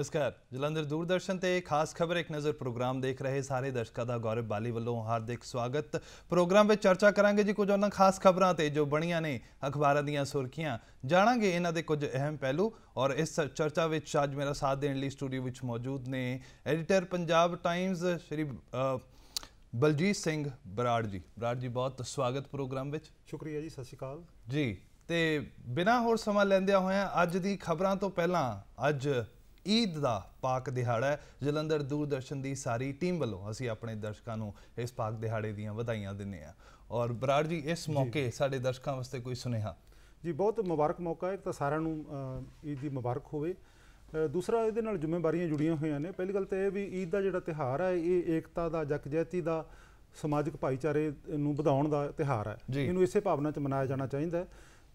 ਨਮਸਕਾਰ ਜਲੰਧਰ ਦੂਰਦਰਸ਼ਨ ਤੇ ਖਾਸ ਖਬਰ ਇੱਕ ਨਜ਼ਰ ਪ੍ਰੋਗਰਾਮ ਦੇਖ ਰਹੇ ਸਾਰੇ ਦਰਸ਼ਕਾਂ ਦਾ ਗੌਰਵ ਬਾਲੀ ਵੱਲੋਂ ਹਾਰਦਿਕ ਸਵਾਗਤ ਪ੍ਰੋਗਰਾਮ ਵਿੱਚ ਚਰਚਾ ਕਰਾਂਗੇ ਜੀ ਕੁਝ ਉਹਨਾਂ ਖਾਸ ਖਬਰਾਂ ਤੇ ਜੋ ਬਣੀਆਂ ਨੇ ਅਖਬਾਰਾਂ ਦੀਆਂ ਸੁਰਖੀਆਂ ਜਾਣਾਂਗੇ ਇਹਨਾਂ ਦੇ ਕੁਝ ਅਹਿਮ ਪਹਿਲੂ ਔਰ ਇਸ ਚਰਚਾ ਵਿੱਚ ਅੱਜ ਮੇਰਾ ਸਾਥ ਦੇਣ ਲਈ ਸਟੂਡੀਓ ਵਿੱਚ ਮੌਜੂਦ ਨੇ ਐਡੀਟਰ ਪੰਜਾਬ ਟਾਈਮਜ਼ ਸ਼੍ਰੀ ਬਲਜੀਤ ਸਿੰਘ ਬਰਾੜ ਜੀ ਬਰਾੜ ਜੀ ਬਹੁਤ ਸਵਾਗਤ ਪ੍ਰੋਗਰਾਮ ਵਿੱਚ ਸ਼ੁਕਰੀਆ ਜੀ ਸਤਿ ਸ਼੍ਰੀ ਅਕਾਲ ਜੀ ਤੇ ਬਿਨਾ ਹੋਰ ਸਮਾਂ ਲੈਂਦਿਆਂ ਹੋਇਆਂ ਅੱਜ ਦੀ ਖਬਰਾਂ ਤੋਂ ਪਹਿਲਾਂ ਅੱਜ ਈਦ ਦਾ ਪਾਕ ਦਿਹਾੜਾ ਜਲੰਧਰ ਦੂਰਦਰਸ਼ਨ ਦੀ ਸਾਰੀ ਟੀਮ ਵੱਲੋਂ ਅਸੀਂ ਆਪਣੇ ਦਰਸ਼ਕਾਂ ਨੂੰ ਇਸ ਪਾਕ ਦਿਹਾੜੇ ਦੀਆਂ ਵਧਾਈਆਂ ਦਿੰਨੇ ਆ ਔਰ ਬਰਾੜ ਜੀ ਇਸ ਮੌਕੇ ਸਾਡੇ ਦਰਸ਼ਕਾਂ ਵਾਸਤੇ ਕੋਈ ਸੁਨੇਹਾ ਜੀ ਬਹੁਤ ਮੁਬਾਰਕ ਮੌਕਾ ਹੈ ਤਾਂ ਸਾਰਿਆਂ ਨੂੰ ਈਦ ਦੀ ਮੁਬਾਰਕ ਹੋਵੇ ਦੂਸਰਾ ਇਹਦੇ ਨਾਲ ਜ਼ਿੰਮੇਵਾਰੀਆਂ ਜੁੜੀਆਂ ਹੋਈਆਂ ਨੇ ਪਹਿਲੀ ਗੱਲ ਤਾਂ ਇਹ ਵੀ ਈਦ ਦਾ ਜਿਹੜਾ ਤਿਹਾਰ ਹੈ ਇਹ ਏਕਤਾ ਦਾ ਜਗਜਹਿਤੀ ਦਾ ਸਮਾਜਿਕ ਭਾਈਚਾਰੇ ਨੂੰ ਵਧਾਉਣ ਦਾ ਤਿਹਾਰ ਹੈ ਇਹਨੂੰ ਇਸੇ ਭਾਵਨਾ 'ਚ ਮਨਾਇਆ ਜਾਣਾ ਚਾਹੀਦਾ ਹੈ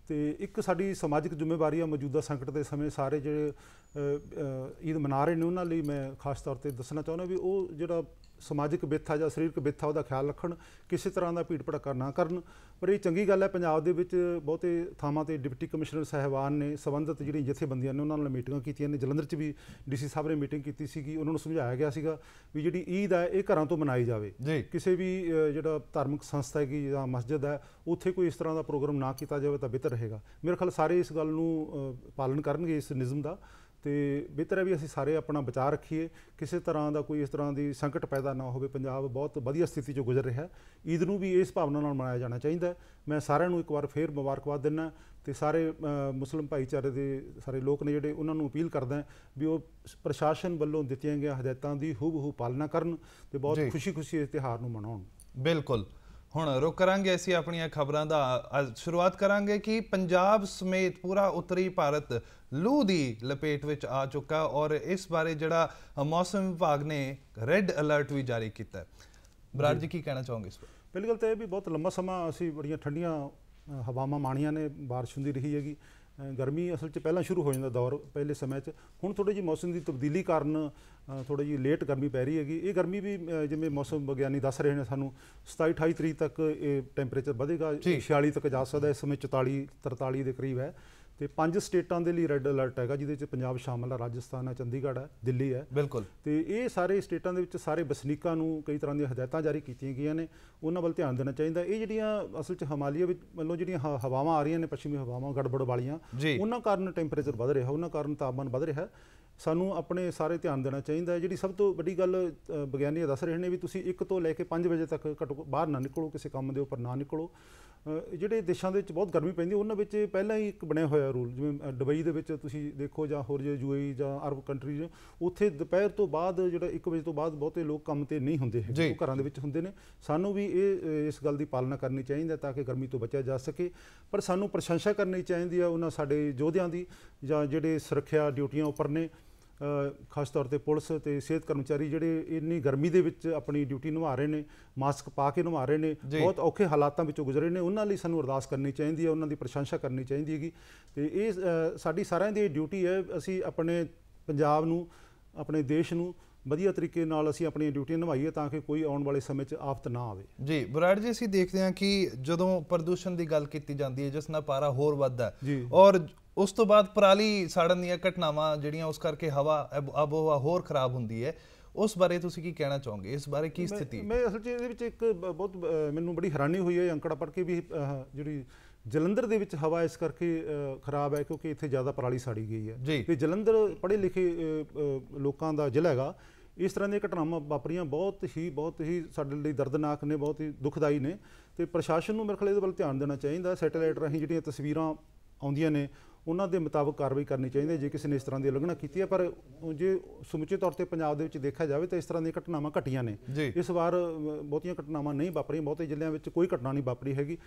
ਤੇ ਇੱਕ ਸਾਡੀ ਸਮਾਜਿਕ ਜ਼ਿੰਮੇਵਾਰੀ ਆ ਮੌਜੂਦਾ ਸੰਕਟ ਦੇ ਸਮੇਂ ਸਾਰੇ ਜਿਹੜੇ ਈਦ ਮਨਾ ਰਹੇ ਨੇ ਉਹਨਾਂ ਲਈ ਮੈਂ ਖਾਸ ਤੌਰ ਤੇ ਦੱਸਣਾ ਚਾਹੁੰਦਾ ਵੀ ਉਹ ਜਿਹੜਾ ਸਮਾਜਿਕ ਵਿਥਾ ਜਾਂ ਸਰੀਰਕ ਵਿਥਾ ਉਹਦਾ ਖਿਆਲ ਰੱਖਣ ਕਿਸੇ ਤਰ੍ਹਾਂ ਦਾ ਭੀੜ ਭੜਕਾ ਨਾ ਕਰਨ ਪਰ ਇਹ ਚੰਗੀ ਗੱਲ ਹੈ ਪੰਜਾਬ ਦੇ ਵਿੱਚ ਬਹੁਤੇ ਥਾਵਾਂ ਤੇ ਡਿਪਟੀ ਕਮਿਸ਼ਨਰ ਸਹਿਬਾਨ ਨੇ ਸੰਬੰਧਿਤ ਜਿਹੜੀ ਜਥੇਬੰਦੀਆਂ ਨੇ ਉਹਨਾਂ ਨਾਲ ਮੀਟਿੰਗਾਂ ਕੀਤੀਆਂ ਨੇ ਜਲੰਧਰ 'ਚ ਵੀ ਡੀਸੀ ਸਾਹਿਬ ਨੇ ਮੀਟਿੰਗ ਕੀਤੀ ਸੀਗੀ ਉਹਨਾਂ ਨੂੰ ਸਮਝਾਇਆ ਗਿਆ ਸੀਗਾ ਵੀ ਜਿਹੜੀ ਈਦ ਹੈ ਇਹ ਘਰਾਂ ਤੋਂ ਮਨਾਈ ਜਾਵੇ ਕਿਸੇ ਵੀ ਜਿਹੜਾ ਧਾਰਮਿਕ ਸੰਸਥਾ ਹੈਗੀ ਜਾਂ ਮਸਜਿਦ ਹੈ ਉੱਥੇ ਕੋਈ ਇਸ ਤਰ੍ਹਾਂ ਦਾ ਪ੍ਰੋਗਰਾਮ ਨਾ ਕੀਤਾ ਜਾਵੇ ਤਾਂ ਬਿਹਤਰ ਰਹੇਗਾ ਮੇਰੇ ਖਿਆਲ ਸਾਰੇ ਇਸ ਗੱਲ ਨੂੰ ਪਾਲਣ ਕਰਨਗੇ ਇਸ ਨਿਯਮ ਦਾ ਤੇ ਬਿਹਤਰ ਹੈ ਵੀ ਅਸੀਂ ਸਾਰੇ ਆਪਣਾ ਵਿਚਾਰ ਰੱਖੀਏ ਕਿਸੇ ਤਰ੍ਹਾਂ ਦਾ ਕੋਈ ਇਸ ਤਰ੍ਹਾਂ ਦੀ ਸੰਕਟ ਪੈਦਾ ਨਾ ਹੋਵੇ ਪੰਜਾਬ ਬਹੁਤ ਵਧੀਆ ਸਥਿਤੀ 'ਚੋਂ ਗੁਜ਼ਰ ਰਿਹਾ ਈਦ ਨੂੰ ਵੀ ਇਸ ਭਾਵਨਾ ਨਾਲ ਮਨਾਇਆ ਜਾਣਾ ਚਾਹੀਦਾ ਮੈਂ ਸਾਰਿਆਂ ਨੂੰ ਇੱਕ ਵਾਰ ਫੇਰ ਮੁਬਾਰਕਬਾਦ ਦਿੰਨਾ ਤੇ ਸਾਰੇ ਮੁਸਲਮ ਭਾਈਚਾਰੇ ਦੇ ਸਾਰੇ ਲੋਕ ਨੇ ਜਿਹੜੇ ਉਹਨਾਂ ਨੂੰ ਅਪੀਲ ਕਰਦਾ ਵੀ ਉਹ ਪ੍ਰਸ਼ਾਸਨ ਵੱਲੋਂ ਦਿੱਤੀਆਂ ਗਈਆਂ ਹਦਾਇਤਾਂ ਦੀ ਹੂਬਹੂ ਪਾਲਣਾ ਕਰਨ ਤੇ ਬਹੁਤ ਖੁਸ਼ੀ-ਖੁਸ਼ੀ ਇਸ ਤਿਹਾਰ ਨੂੰ ਮਨਾਉਣ ਬਿਲਕੁਲ ਹੁਣ ਰੁਕ ਕਰਾਂਗੇ ਅਸੀਂ ਆਪਣੀਆਂ ਖਬਰਾਂ ਦਾ ਸ਼ੁਰੂਆਤ ਕਰਾਂਗੇ ਕਿ ਪੰਜਾਬ ਸਮੇਤ ਪੂਰਾ ਉੱਤਰੀ ਭਾਰਤ ਲੂ ਦੀ ਲਪੇਟ ਵਿੱਚ ਆ ਚੁੱਕਾ ਔਰ ਇਸ ਬਾਰੇ ਜਿਹੜਾ ਮੌਸਮ ਵਿਭਾਗ ਨੇ ਰੈੱਡ ਅਲਰਟ ਵੀ ਜਾਰੀ ਕੀਤਾ ਹੈ ਬਰਾੜ ਜੀ ਕੀ ਕਹਿਣਾ ਚਾਹੋਗੇ ਇਸ ਬਾਰੇ ਬਿਲਕੁਲ ਤੇ ਇਹ ਵੀ ਬਹੁਤ ਲੰਮਾ ਸਮਾਂ ਅਸੀਂ ਬੜੀਆਂ ਠੰਡੀਆਂ ਹਵਾਵਾਂ ਮਾਣੀਆਂ ਨੇ بارش ਹੁੰਦੀ ਰਹੀ ਹੈਗੀ ਗਰਮੀ ਅਸਲ 'ਚ ਪਹਿਲਾਂ ਸ਼ੁਰੂ ਹੋ ਜਾਂਦਾ ਦੌਰ ਪਹਿਲੇ ਸਮੇਂ 'ਚ ਹੁਣ ਥੋੜੀ ਜੀ ਮੌਸਮ ਦੀ ਤਬਦੀਲੀ ਕਾਰਨ ਥੋੜੀ ਜੀ ਲੇਟ ਗਰਮੀ ਪੈ ਰਹੀ ਹੈਗੀ ਇਹ ਗਰਮੀ ਵੀ ਜਿਵੇਂ ਮੌਸਮ ਵਿਗਿਆਨੀ ਦੱਸ ਰਹੇ ਨੇ ਸਾਨੂੰ 27 28 ਤਰੀਕ ਤੱਕ ਇਹ ਟੈਂਪਰੇਚਰ ਵਧੇਗਾ 46 ਤੱਕ ਜਾ ਸਕਦਾ ਇਸ ਸਮੇਂ 44 43 ਦੇ ਕਰੀਬ ਹੈ ਤੇ ਪੰਜ ਸਟੇਟਾਂ ਦੇ ਲਈ ਰੈੱਡ ਅਲਰਟ ਹੈਗਾ ਜਿਹਦੇ ਵਿੱਚ ਪੰਜਾਬ ਸ਼ਾਮਲ ਹੈ ਰਾਜਸਥਾਨ ਹੈ ਚੰਡੀਗੜ੍ਹ ਹੈ ਦਿੱਲੀ ਹੈ ਬਿਲਕੁਲ ਤੇ ਇਹ ਸਾਰੇ ਸਟੇਟਾਂ ਦੇ ਵਿੱਚ ਸਾਰੇ ਬਸਨੀਕਾਂ ਨੂੰ ਕਈ ਤਰ੍ਹਾਂ ਦੀਆਂ ਹਦਾਇਤਾਂ ਜਾਰੀ ਕੀਤੀਆਂ ਗਈਆਂ ਨੇ ਉਹਨਾਂ ਵੱਲ ਧਿਆਨ ਦੇਣਾ ਚਾਹੀਦਾ ਇਹ ਜਿਹੜੀਆਂ ਅਸਲ 'ਚ ਹਿਮਾਲਿਆ ਵਿੱਚ ਵੱਲੋਂ ਜਿਹੜੀਆਂ ਹਵਾਵਾਂ ਆ ਰਹੀਆਂ ਨੇ ਪੱਛਮੀ ਹਵਾਵਾਂ ਗੜਬੜ ਵਾਲੀਆਂ ਉਹਨਾਂ ਕਾਰਨ ਟੈਂਪਰੇਚਰ ਵਧ ਰਿਹਾ ਉਹਨਾਂ ਕਾਰਨ ਤਾਪਮਾਨ ਵਧ ਰਿਹਾ ਸਾਨੂੰ ਆਪਣੇ ਸਾਰੇ ਧਿਆਨ ਦੇਣਾ ਚਾਹੀਦਾ ਹੈ ਜਿਹੜੀ ਸਭ ਤੋਂ ਵੱਡੀ ਗੱਲ ਵਿਗਿਆਨੀ ਦੱਸ ਰਹੇ ਨੇ ਵੀ ਤੁਸੀਂ 1 ਤੋਂ ਲੈ ਕੇ 5 ਵਜੇ ਤੱਕ ਘਟੋ ਬਾਹਰ ਨਾ ਨਿਕਲੋ ਕਿਸੇ ਕੰਮ ਦੇ ਉੱਪਰ ਨਾ ਨਿਕਲੋ ਜਿਹੜੇ ਦੇਸ਼ਾਂ ਦੇ ਵਿੱਚ ਬਹੁਤ ਗਰਮੀ ਪੈਂਦੀ ਉਹਨਾਂ ਵਿੱਚ ਪਹਿਲਾਂ ਹੀ ਇੱਕ ਬਣਿਆ ਹੋਇਆ ਰੂਲ ਜਿਵੇਂ ਦੁਬਈ ਦੇ ਵਿੱਚ ਤੁਸੀਂ ਦੇਖੋ ਜਾਂ ਹੋਰ ਜੇ ਯੂਏਈ ਜਾਂ ਅਰਬ ਕੰਟਰੀਜ਼ ਉੱਥੇ ਦੁਪਹਿਰ ਤੋਂ ਬਾਅਦ ਜਿਹੜਾ 1 ਵਜੇ ਤੋਂ ਬਾਅਦ ਬਹੁਤੇ ਲੋਕ ਕੰਮ ਤੇ ਨਹੀਂ ਹੁੰਦੇ ਹੈਗੇ ਉਹ ਘਰਾਂ ਦੇ ਵਿੱਚ ਹੁੰਦੇ ਨੇ ਸਾਨੂੰ ਵੀ ਇਹ ਇਸ ਗੱਲ ਦੀ ਪਾਲਣਾ ਕਰਨੀ ਚਾਹੀਦੀ ਹੈ ਤਾਂ ਕਿ ਗਰਮੀ ਤੋਂ ਬਚਿਆ ਜਾ ਸਕੇ ਪਰ ਸਾਨੂੰ ਪ੍ਰਸ਼ੰਸਾ ਕਰਨੀ ਚਾਹੀਦੀ ਹੈ ਉਹਨਾਂ ਸਾਡੇ ਯੋਧਿਆਂ ਦੀ ਜਾਂ ਜਿਹੜੇ ਸੁਰੱਖਿਆ ਡਿਊਟੀਆਂ ਉੱਪਰ ਨੇ ਖਾਸ ਤੌਰ ਤੇ ਪੁਲਿਸ ਤੇ ਸਿਹਤ ਕਰਮਚਾਰੀ ਜਿਹੜੇ ਇੰਨੀ ਗਰਮੀ ਦੇ ਵਿੱਚ ਆਪਣੀ ਡਿਊਟੀ ਨਿਭਾ ਰਹੇ ਨੇ ਮਾਸਕ ਪਾ ਕੇ ਨਿਭਾ ਰਹੇ ਨੇ ਬਹੁਤ ਔਖੇ ਹਾਲਾਤਾਂ ਵਿੱਚੋਂ ਗੁਜ਼ਰੇ ਨੇ ਉਹਨਾਂ ਲਈ ਸਾਨੂੰ ਅਰਦਾਸ ਕਰਨੀ ਚਾਹੀਦੀ ਹੈ ਉਹਨਾਂ ਦੀ ਪ੍ਰਸ਼ੰਸਾ ਕਰਨੀ ਚਾਹੀਦੀ ਹੈਗੀ ਤੇ ਇਹ ਸਾਡੀ ਸਾਰਿਆਂ ਦੀ ਡਿਊਟੀ ਹੈ ਅਸੀਂ ਆਪਣੇ ਪੰਜਾਬ ਨੂੰ ਆਪਣੇ ਦੇਸ਼ ਨੂੰ ਵਧੀਆ ਤਰੀਕੇ ਨਾਲ ਅਸੀਂ ਆਪਣੀਆਂ ਡਿਊਟੀਆਂ ਨਿਭਾਈਏ ਤਾਂ ਕਿ ਕੋਈ ਆਉਣ ਵਾਲੇ ਸਮੇਂ 'ਚ ਆਫਤ ਨਾ ਆਵੇ ਜੀ ਬਰਾੜ ਜੀ ਅਸੀਂ ਦੇਖਦੇ ਹਾਂ ਕਿ ਜਦੋਂ ਪ੍ਰਦੂਸ਼ਣ ਦੀ ਗੱਲ ਕੀਤੀ ਜਾਂਦੀ ਹੈ ਜਿਸ ਨਾਲ ਪਾਰਾ ਹੋਰ ਵੱਧਦਾ ਔਰ ਉਸ ਤੋਂ ਬਾਅਦ ਪਰਾਲੀ ਸਾੜਨ ਦੀਆਂ ਘਟਨਾਵਾਂ ਜਿਹੜੀਆਂ ਉਸ ਕਰਕੇ ਹਵਾ ਅਬੋ ਹੋਰ ਖਰਾਬ ਹੁੰਦੀ ਹੈ ਉਸ ਬਾਰੇ ਤੁਸੀਂ ਕੀ ਕਹਿਣਾ ਚਾਹੋਗੇ ਇਸ ਬਾਰੇ ਕੀ ਸਥਿਤੀ ਮੈਂ ਅਸਲ 'ਚ ਇਹਦੇ ਵਿੱਚ ਇੱਕ ਬਹੁਤ ਮੈਨੂੰ ਬੜੀ ਹੈਰਾਨੀ ਹੋਈ ਹੈ ਅੰਕੜਾ ਪੜ ਕੇ ਵੀ ਜਿਹੜੀ ਜਲੰਧਰ ਦੇ ਵਿੱਚ ਹਵਾ ਇਸ ਕਰਕੇ ਖਰਾਬ ਹੈ ਕਿਉਂਕਿ ਇੱਥੇ ਜ਼ਿਆਦਾ ਪਰਾਲੀ ਸਾੜੀ ਗਈ ਹੈ ਤੇ ਜਲੰਧਰ ਪੜੇ ਲਿਖੇ ਲੋਕਾਂ ਦਾ ਜ਼ਿਲ੍ਹਾ ਹੈਗਾ ਇਸ ਤਰ੍ਹਾਂ ਦੀਆਂ ਘਟਨਾਵਾਂ ਵਾਪਰੀਆਂ ਬਹੁਤ ਹੀ ਬਹੁਤ ਹੀ ਸਾਡੇ ਲਈ ਦਰਦਨਾਕ ਨੇ ਬਹੁਤ ਹੀ ਦੁਖਦਾਈ ਨੇ ਤੇ ਪ੍ਰਸ਼ਾਸਨ ਨੂੰ ਮੇਰੇ ਖਿਆਲ ਇਹਦੇ ਵੱਲ ਧਿਆਨ ਦੇਣਾ ਚਾਹੀਦਾ ਸੈਟੇਲਾਈਟ ਰਾਹੀਂ ਜਿਹੜੀਆਂ ਤਸਵੀਰਾਂ ਆਉਂਦੀਆਂ ਨੇ ਉਹਨਾਂ ਦੇ ਮੁਤਾਬਕ ਕਾਰਵਾਈ ਕਰਨੀ ਚਾਹੀਦੀ ਜੇ ਕਿਸੇ ਨੇ ਇਸ ਤਰ੍ਹਾਂ ਦੀ ਉਲੰਘਣਾ ਕੀਤੀ ਹੈ ਪਰ ਜੇ ਸਮੁੱਚੇ ਤੌਰ ਤੇ ਪੰਜਾਬ ਦੇ ਵਿੱਚ ਦੇਖਿਆ ਜਾਵੇ ਤਾਂ ਇਸ ਤਰ੍ਹਾਂ ਦੀਆਂ ਘਟਨਾਵਾਂ ਘਟੀਆਂ ਨੇ ਇਸ ਵਾਰ ਬਹੁਤੀਆਂ ਘਟਨਾਵਾਂ ਨਹੀਂ ਵਾਪਰੀਆਂ ਬਹੁਤੇ ਜ਼ਿਲ੍ਹਿਆਂ ਵਿੱਚ ਕੋਈ ਘਟਨਾ ਨਹੀਂ ਵਾਪਰੀ ਹੈਗੀ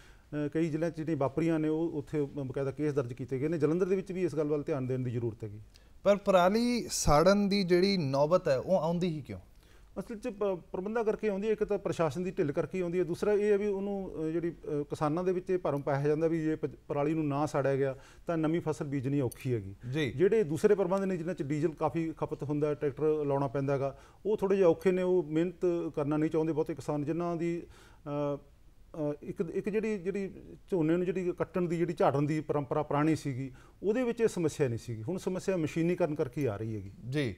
ਕਈ ਜ਼ਿਲ੍ਹਿਆਂ 'ਚ ਜਿਹੜੀਆਂ ਵਾਪਰੀਆਂ ਨੇ ਉਹ ਉੱਥੇ ਬਕਾਇਦਾ ਕੇਸ ਦਰਜ ਕੀਤੇ ਗਏ ਨੇ ਜਲੰਧਰ ਦੇ ਵਿੱਚ ਵੀ ਇਸ ਗੱਲ ਵੱਲ ਧਿਆਨ ਦੇਣ ਦੀ ਜ਼ਰੂਰਤ ਹੈਗੀ ਪਰ ਪਰਾਲੀ ਸਾੜਨ ਦੀ ਜਿਹੜੀ ਨੌਬਤ ਹੈ ਉਹ ਆਉਂਦੀ ਹੀ ਕਿਉਂ ਅਸਲ 'ਚ ਪ੍ਰਬੰਧਾ ਕਰਕੇ ਆਉਂਦੀ ਹੈ ਇੱਕ ਤਾਂ ਪ੍ਰਸ਼ਾਸਨ ਦੀ ਢਿੱਲ ਕਰਕੇ ਆਉਂਦੀ ਹੈ ਦੂਸਰਾ ਇਹ ਹੈ ਵੀ ਉਹਨੂੰ ਜਿਹੜੀ ਕਿਸਾਨਾਂ ਦੇ ਵਿੱਚ ਇਹ ਭਰਮ ਪਾਇਆ ਜਾਂਦਾ ਵੀ ਜੇ ਪਰਾਲੀ ਨੂੰ ਨਾ ਸਾੜਿਆ ਗਿਆ ਤਾਂ ਨਵੀਂ ਫਸਲ ਬੀਜਣੀ ਔਖੀ ਹੈਗੀ ਜਿਹੜੇ ਦੂਸਰੇ ਪ੍ਰਬੰਧ ਨੇ ਜਿਨ੍ਹਾਂ 'ਚ ਡੀਜ਼ਲ ਕਾਫੀ ਖਪਤ ਹੁੰਦਾ ਟਰੈਕਟਰ ਲਾਉਣਾ ਪੈਂਦਾਗਾ ਉਹ ਥੋੜੇ ਜਿਹਾ ਔਖੇ ਨੇ ਉਹ ਮਿਹਨਤ ਕਰਨਾ ਨਹੀਂ ਚਾਹੁੰਦੇ ਬਹੁਤੇ ਕਿਸਾਨ ਜਿਨ੍ਹਾਂ ਦੀ ਇੱਕ ਇੱਕ ਜਿਹੜੀ ਜਿਹੜੀ ਝੋਨੇ ਨੂੰ ਜਿਹੜੀ ਕੱਟਣ ਦੀ ਜਿਹੜੀ ਝਾੜਨ ਦੀ ਪਰੰਪਰਾ ਪੁਰਾਣੀ ਸੀਗੀ ਉਹਦੇ ਵਿੱਚ ਇਹ ਸਮੱਸਿਆ ਨਹੀਂ ਸੀਗੀ ਹੁਣ ਸਮੱਸਿਆ ਮਸ਼ੀਨੀਕਰਨ ਕਰਕੇ ਆ ਰਹੀ ਹੈਗੀ ਜੀ